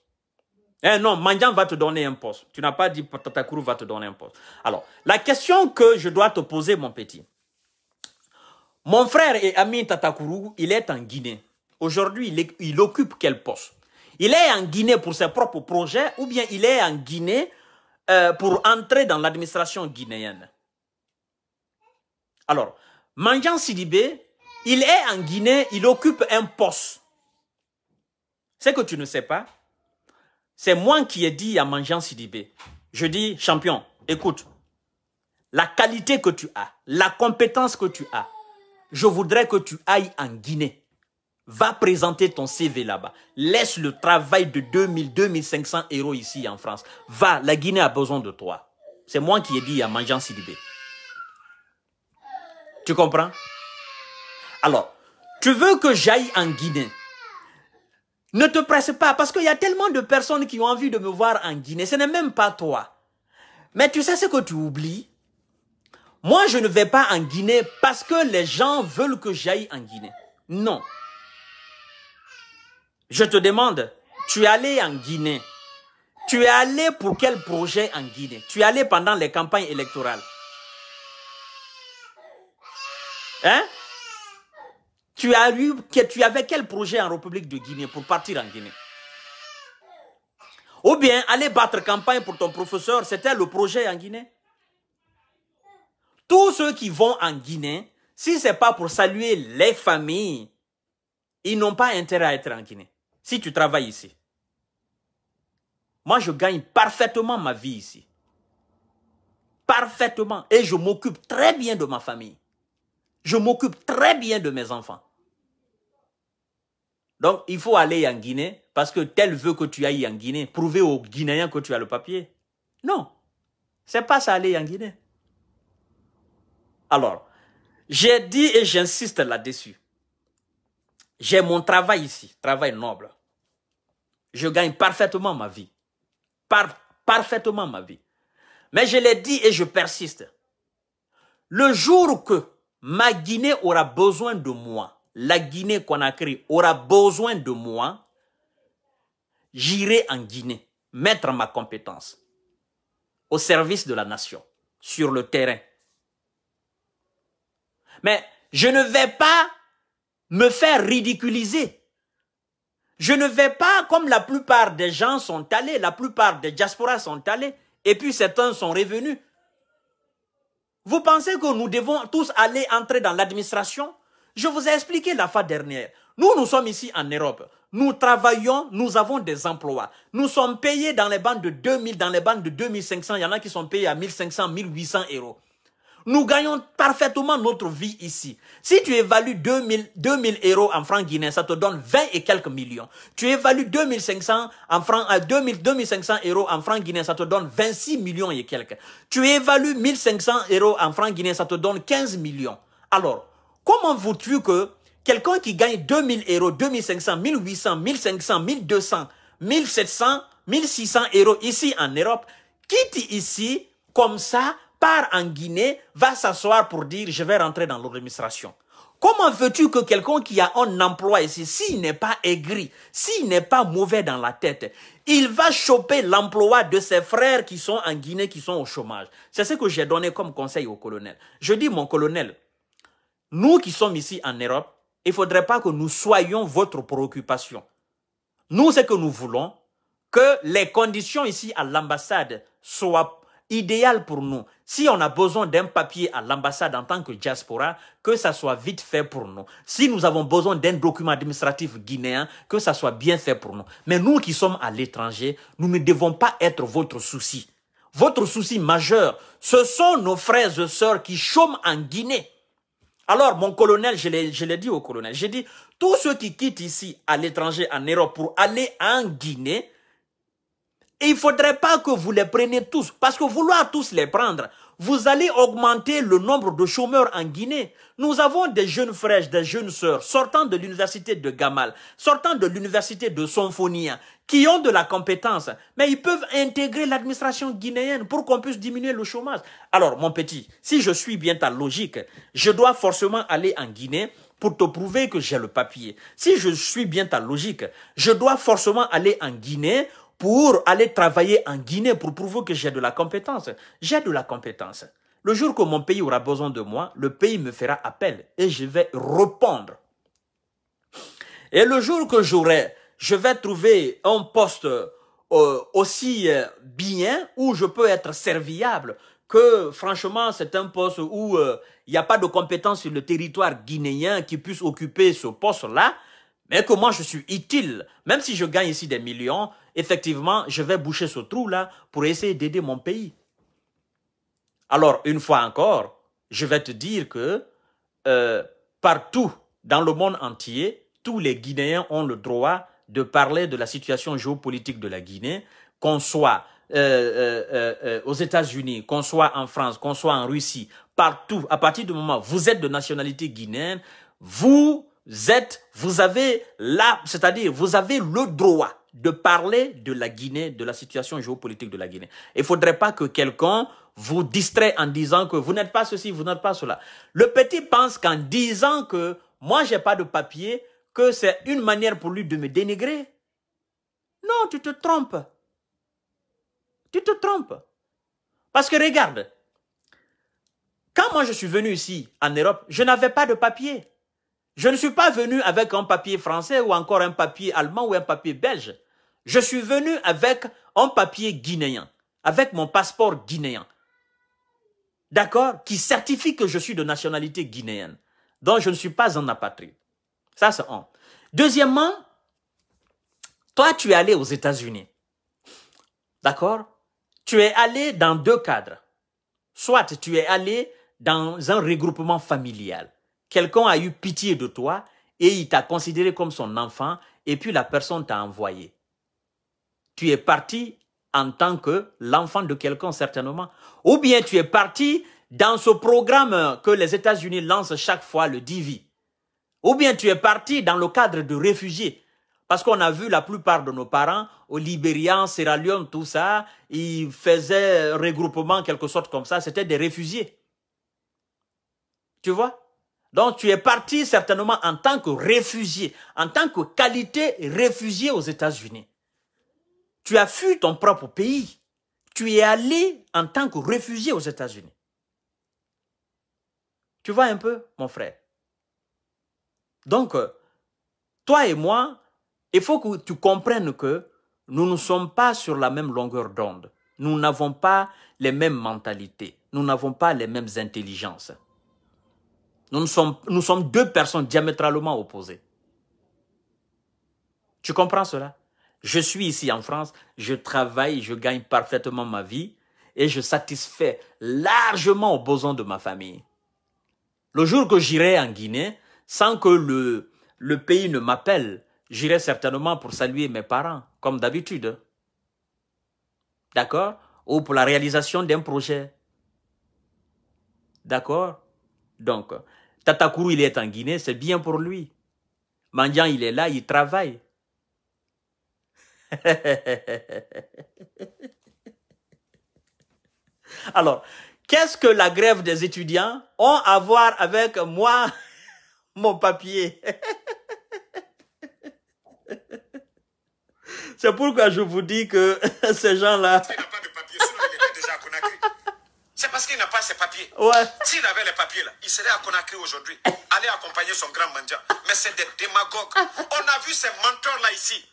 Eh non, Mandian va te donner un poste. Tu n'as pas dit Tatakourou va te donner un poste. Alors, la question que je dois te poser, mon petit. Mon frère et ami Tatakourou, il est en Guinée. Aujourd'hui, il, occupe quel poste Il est en Guinée pour ses propres projets ou bien il est en Guinée euh, pour entrer dans l'administration guinéenne. Alors, Mangian Sidibé, il est en Guinée, il occupe un poste. C'est que tu ne sais pas, c'est moi qui ai dit à Mangian Sidibé. Je dis, champion, écoute, la qualité que tu as, la compétence que tu as, je voudrais que tu ailles en Guinée. Va présenter ton CV là-bas. Laisse le travail de 2000, 2500 euros ici en France. Va, la Guinée a besoin de toi. C'est moi qui ai dit à Mangian Sidibé. Tu comprends Alors, tu veux que j'aille en Guinée ne te presse pas parce qu'il y a tellement de personnes qui ont envie de me voir en Guinée. Ce n'est même pas toi. Mais tu sais ce que tu oublies Moi, je ne vais pas en Guinée parce que les gens veulent que j'aille en Guinée. Non. Je te demande, tu es allé en Guinée. Tu es allé pour quel projet en Guinée Tu es allé pendant les campagnes électorales. Hein? tu, as que tu avais quel projet en République de Guinée pour partir en Guinée Ou bien aller battre campagne pour ton professeur, c'était le projet en Guinée Tous ceux qui vont en Guinée, si ce n'est pas pour saluer les familles, ils n'ont pas intérêt à être en Guinée. Si tu travailles ici. Moi, je gagne parfaitement ma vie ici. Parfaitement. Et je m'occupe très bien de ma famille. Je m'occupe très bien de mes enfants. Donc, il faut aller en Guinée parce que tel veut que tu ailles en Guinée. Prouver aux Guinéens que tu as le papier. Non. C'est pas ça aller en Guinée. Alors, j'ai dit et j'insiste là-dessus. J'ai mon travail ici, travail noble. Je gagne parfaitement ma vie. parfaitement ma vie. Mais je l'ai dit et je persiste. Le jour que ma Guinée aura besoin de moi. La Guinée qu'on a créée aura besoin de moi. J'irai en Guinée mettre ma compétence au service de la nation, sur le terrain. Mais je ne vais pas me faire ridiculiser. Je ne vais pas, comme la plupart des gens sont allés, la plupart des diasporas sont allés, et puis certains sont revenus, vous pensez que nous devons tous aller entrer dans l'administration Je vous ai expliqué la fois dernière. Nous, nous sommes ici en Europe. Nous travaillons, nous avons des emplois. Nous sommes payés dans les banques de 2000, dans les banques de 2500. Il y en a qui sont payés à 1500, 1800 euros. Nous gagnons parfaitement notre vie ici. Si tu évalues 2000, 2000 euros en francs guinéens, ça te donne 20 et quelques millions. Tu évalues 2500 en 2000, 2500 euh, euros en francs guinéens, ça te donne 26 millions et quelques. Tu évalues 1500 euros en francs guinéens, ça te donne 15 millions. Alors, comment veux-tu que quelqu'un qui gagne 2000 euros, 2500, 1800, 1500, 1200, 1700, 1600 euros ici en Europe, quitte ici comme ça part en Guinée, va s'asseoir pour dire je vais rentrer dans l'administration. Comment veux-tu que quelqu'un qui a un emploi ici, s'il n'est pas aigri, s'il n'est pas mauvais dans la tête, il va choper l'emploi de ses frères qui sont en Guinée, qui sont au chômage. C'est ce que j'ai donné comme conseil au colonel. Je dis, mon colonel, nous qui sommes ici en Europe, il ne faudrait pas que nous soyons votre préoccupation. Nous, ce que nous voulons, que les conditions ici à l'ambassade soient idéal pour nous. Si on a besoin d'un papier à l'ambassade en tant que diaspora, que ça soit vite fait pour nous. Si nous avons besoin d'un document administratif guinéen, que ça soit bien fait pour nous. Mais nous qui sommes à l'étranger, nous ne devons pas être votre souci. Votre souci majeur, ce sont nos frères et sœurs qui chôment en Guinée. Alors, mon colonel, je l'ai dit au colonel, j'ai dit, tous ceux qui quittent ici à l'étranger, en Europe, pour aller en Guinée, et il ne faudrait pas que vous les preniez tous, parce que vouloir tous les prendre, vous allez augmenter le nombre de chômeurs en Guinée. Nous avons des jeunes fraîches, des jeunes sœurs sortant de l'université de Gamal, sortant de l'université de Sonfonia, qui ont de la compétence, mais ils peuvent intégrer l'administration guinéenne pour qu'on puisse diminuer le chômage. Alors, mon petit, si je suis bien ta logique, je dois forcément aller en Guinée pour te prouver que j'ai le papier. Si je suis bien ta logique, je dois forcément aller en Guinée pour aller travailler en Guinée pour prouver que j'ai de la compétence. J'ai de la compétence. Le jour que mon pays aura besoin de moi, le pays me fera appel et je vais répondre. Et le jour que j'aurai, je vais trouver un poste euh, aussi euh, bien où je peux être serviable que franchement c'est un poste où euh, il n'y a pas de compétence sur le territoire guinéen qui puisse occuper ce poste-là, mais que moi je suis utile. Même si je gagne ici des millions, effectivement, je vais boucher ce trou-là pour essayer d'aider mon pays. Alors, une fois encore, je vais te dire que euh, partout dans le monde entier, tous les Guinéens ont le droit de parler de la situation géopolitique de la Guinée, qu'on soit euh, euh, aux États-Unis, qu'on soit en France, qu'on soit en Russie, partout, à partir du moment où vous êtes de nationalité guinéenne, vous êtes, vous avez là, c'est-à-dire vous avez le droit de parler de la Guinée, de la situation géopolitique de la Guinée. Il ne faudrait pas que quelqu'un vous distrait en disant que vous n'êtes pas ceci, vous n'êtes pas cela. Le petit pense qu'en disant que moi, j'ai pas de papier, que c'est une manière pour lui de me dénigrer. Non, tu te trompes. Tu te trompes. Parce que regarde, quand moi je suis venu ici en Europe, je n'avais pas de papier. Je ne suis pas venu avec un papier français ou encore un papier allemand ou un papier belge. Je suis venu avec un papier guinéen, avec mon passeport guinéen. D'accord Qui certifie que je suis de nationalité guinéenne. Donc je ne suis pas un apatride. Ça, c'est un. Deuxièmement, toi, tu es allé aux États-Unis. D'accord Tu es allé dans deux cadres. Soit tu es allé dans un regroupement familial. Quelqu'un a eu pitié de toi et il t'a considéré comme son enfant et puis la personne t'a envoyé. Tu es parti en tant que l'enfant de quelqu'un certainement. Ou bien tu es parti dans ce programme que les États-Unis lancent chaque fois, le Divi. Ou bien tu es parti dans le cadre de réfugiés. Parce qu'on a vu la plupart de nos parents au Libéria, Sierra Leone, tout ça, ils faisaient regroupement quelque sorte comme ça, c'était des réfugiés. Tu vois donc tu es parti certainement en tant que réfugié, en tant que qualité réfugié aux États-Unis. Tu as fui ton propre pays. Tu es allé en tant que réfugié aux États-Unis. Tu vois un peu, mon frère. Donc, euh, toi et moi, il faut que tu comprennes que nous ne sommes pas sur la même longueur d'onde. Nous n'avons pas les mêmes mentalités. Nous n'avons pas les mêmes intelligences. Nous, sommes, nous sommes deux personnes diamétralement opposées. Tu comprends cela Je suis ici en France, je travaille, je gagne parfaitement ma vie et je satisfais largement aux besoins de ma famille. Le jour que j'irai en Guinée, sans que le, le pays ne m'appelle, j'irai certainement pour saluer mes parents, comme d'habitude. D'accord Ou pour la réalisation d'un projet. D'accord Donc, Tatakourou, il est en Guinée, c'est bien pour lui. Mandian, il est là, il travaille. <laughs> Alors, qu'est-ce que la grève des étudiants ont à voir avec moi, <laughs> mon papier <laughs> C'est pourquoi je vous dis que ces gens-là... C'est parce qu'il n'a pas ses papiers. S'il avait les papiers là, il serait à Conakry aujourd'hui. <laughs> Aller accompagner son grand mandat. Mais c'est des démagogues. On a vu ces menteurs là ici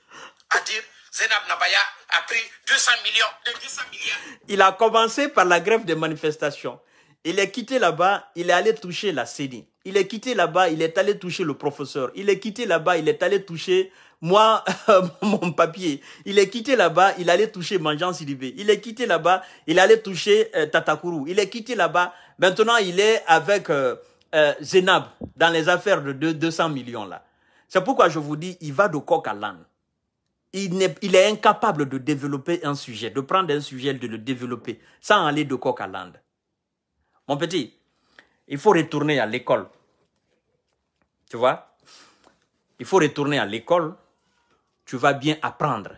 à dire Zenab Nabaya a pris 200 millions, 200 milliards. Il a commencé par la grève des manifestations. Il est quitté là-bas, il est allé toucher la CENI. Il est quitté là-bas, il est allé toucher le professeur. Il est quitté là-bas, il est allé toucher moi, <laughs> mon papier, il est quitté là-bas, il allait toucher Manjan Silibé. Il est quitté là-bas, il allait toucher Tatakourou. Euh, Tatakuru. Il est quitté là-bas. Maintenant, il est avec euh, euh, Zenab dans les affaires de 200 millions là. C'est pourquoi je vous dis, il va de coq à l'âne. Il est, incapable de développer un sujet, de prendre un sujet, de le développer, sans aller de coq à l'âne. Mon petit, il faut retourner à l'école. Tu vois Il faut retourner à l'école tu vas bien apprendre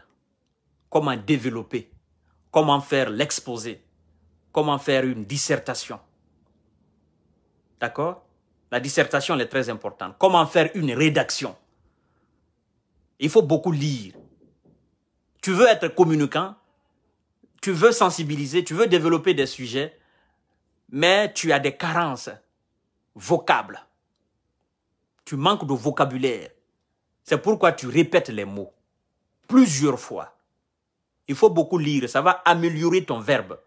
comment développer, comment faire l'exposé, comment faire une dissertation. D'accord La dissertation est très importante. Comment faire une rédaction Il faut beaucoup lire. Tu veux être communicant, tu veux sensibiliser, tu veux développer des sujets, mais tu as des carences vocables. Tu manques de vocabulaire. C'est pourquoi tu répètes les mots plusieurs fois. Il faut beaucoup lire, ça va améliorer ton verbe.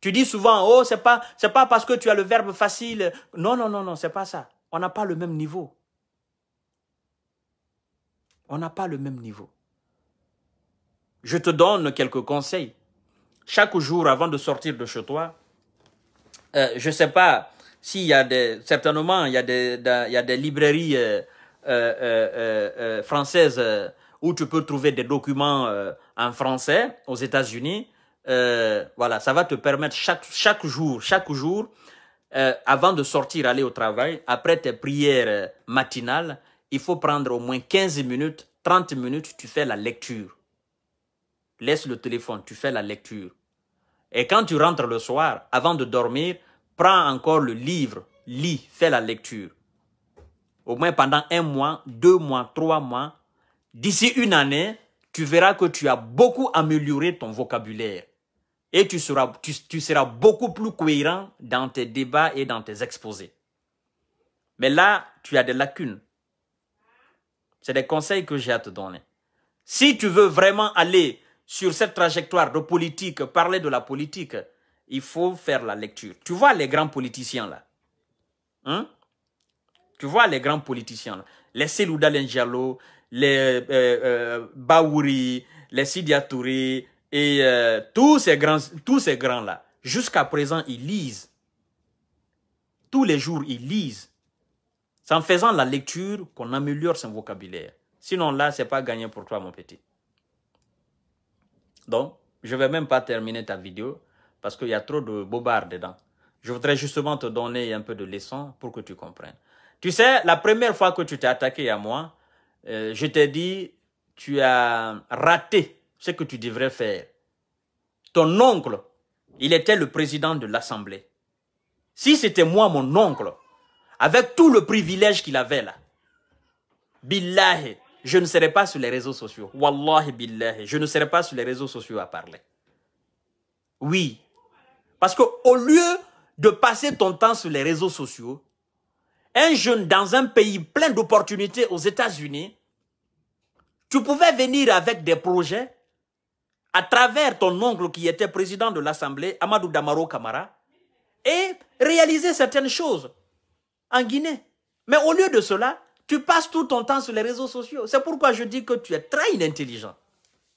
Tu dis souvent, oh, c'est pas, c'est pas parce que tu as le verbe facile. Non, non, non, non, c'est pas ça. On n'a pas le même niveau. On n'a pas le même niveau. Je te donne quelques conseils. Chaque jour, avant de sortir de chez toi, euh, je ne sais pas s'il y a des, certainement, il y a des, il y a des librairies euh, euh, françaises où tu peux trouver des documents euh, en français aux États-Unis. Euh, voilà, ça va te permettre chaque, jour, chaque jour, euh, avant de sortir aller au travail, après tes prières matinales, il faut prendre au moins 15 minutes, 30 minutes, tu fais la lecture. Laisse le téléphone, tu fais la lecture. Et quand tu rentres le soir, avant de dormir, prends encore le livre, lis, fais la lecture. Au moins pendant un mois, deux mois, trois mois, D'ici une année, tu verras que tu as beaucoup amélioré ton vocabulaire et tu seras, tu, seras beaucoup plus cohérent dans tes débats et dans tes exposés. Mais là, tu as des lacunes. C'est des conseils que j'ai à te donner. Si tu veux vraiment aller sur cette trajectoire de politique, parler de la politique, il faut faire la lecture. Tu vois les grands politiciens là. Hein? Tu vois les grands politiciens là. Les les euh, euh les Sidiatouri et euh, tous ces grands, tous ces grands-là. Jusqu'à présent, ils lisent. Tous les jours, ils lisent. C'est en faisant la lecture qu'on améliore son vocabulaire. Sinon, là, c'est pas gagné pour toi, mon petit. Donc, je vais même pas terminer ta vidéo parce qu'il y a trop de bobards dedans. Je voudrais justement te donner un peu de leçon pour que tu comprennes. Tu sais, la première fois que tu t'es attaqué à moi, euh, je t'ai dit, tu as raté ce que tu devrais faire. Ton oncle, il était le président de l'Assemblée. Si c'était moi, mon oncle, avec tout le privilège qu'il avait là, billahi, je ne serais pas sur les réseaux sociaux. Wallahi billahi, je ne serais pas sur les réseaux sociaux à parler. Oui. Parce qu'au lieu de passer ton temps sur les réseaux sociaux, un jeune dans un pays plein d'opportunités aux États-Unis, tu pouvais venir avec des projets à travers ton oncle qui était président de l'Assemblée, Amadou Damaro Kamara, et réaliser certaines choses en Guinée. Mais au lieu de cela, tu passes tout ton temps sur les réseaux sociaux. C'est pourquoi je dis que tu es très inintelligent.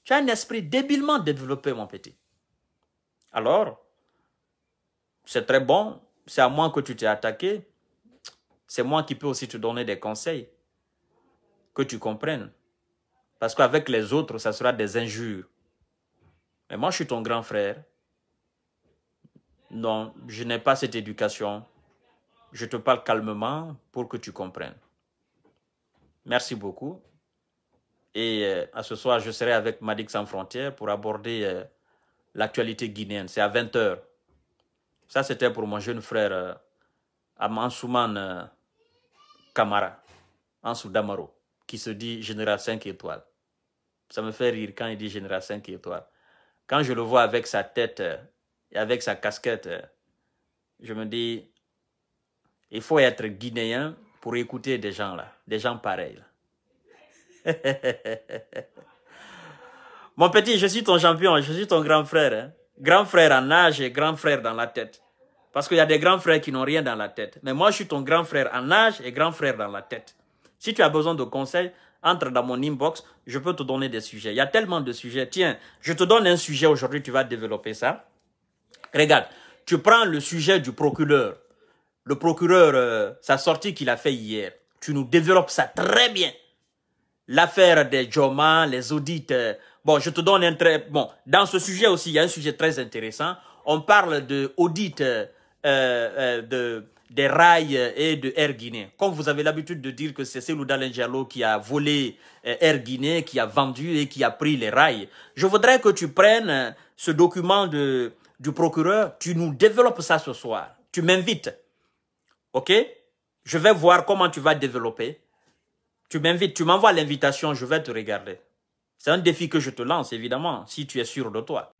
Tu as un esprit débilement développé, mon petit. Alors, c'est très bon, c'est à moi que tu t'es attaqué, c'est moi qui peux aussi te donner des conseils. Que tu comprennes. Parce qu'avec les autres, ça sera des injures. Mais moi, je suis ton grand frère. Non, je n'ai pas cette éducation. Je te parle calmement pour que tu comprennes. Merci beaucoup. Et euh, à ce soir, je serai avec Madik Sans Frontières pour aborder euh, l'actualité guinéenne. C'est à 20h. Ça, c'était pour mon jeune frère euh, Amansoumane. Camara, en Soudamaro, qui se dit général 5 étoiles. Ça me fait rire quand il dit général 5 étoiles. Quand je le vois avec sa tête et euh, avec sa casquette, euh, je me dis, il faut être guinéen pour écouter des gens là, des gens pareils. <laughs> Mon petit, je suis ton champion, je suis ton grand frère. Hein. Grand frère en âge et grand frère dans la tête. Parce qu'il y a des grands frères qui n'ont rien dans la tête. Mais moi, je suis ton grand frère en âge et grand frère dans la tête. Si tu as besoin de conseils, entre dans mon inbox, je peux te donner des sujets. Il y a tellement de sujets. Tiens, je te donne un sujet aujourd'hui, tu vas développer ça. Regarde, tu prends le sujet du procureur. Le procureur, euh, sa sortie qu'il a fait hier, tu nous développes ça très bien. L'affaire des Joma, les audits. Euh, bon, je te donne un très... Bon, dans ce sujet aussi, il y a un sujet très intéressant. On parle de euh, euh, euh, de, des rails et de Air Guinée. Comme vous avez l'habitude de dire que c'est Célou Diallo qui a volé euh, Air Guinée, qui a vendu et qui a pris les rails, je voudrais que tu prennes ce document de, du procureur, tu nous développes ça ce soir. Tu m'invites. OK Je vais voir comment tu vas développer. Tu m'invites, tu m'envoies l'invitation, je vais te regarder. C'est un défi que je te lance, évidemment, si tu es sûr de toi.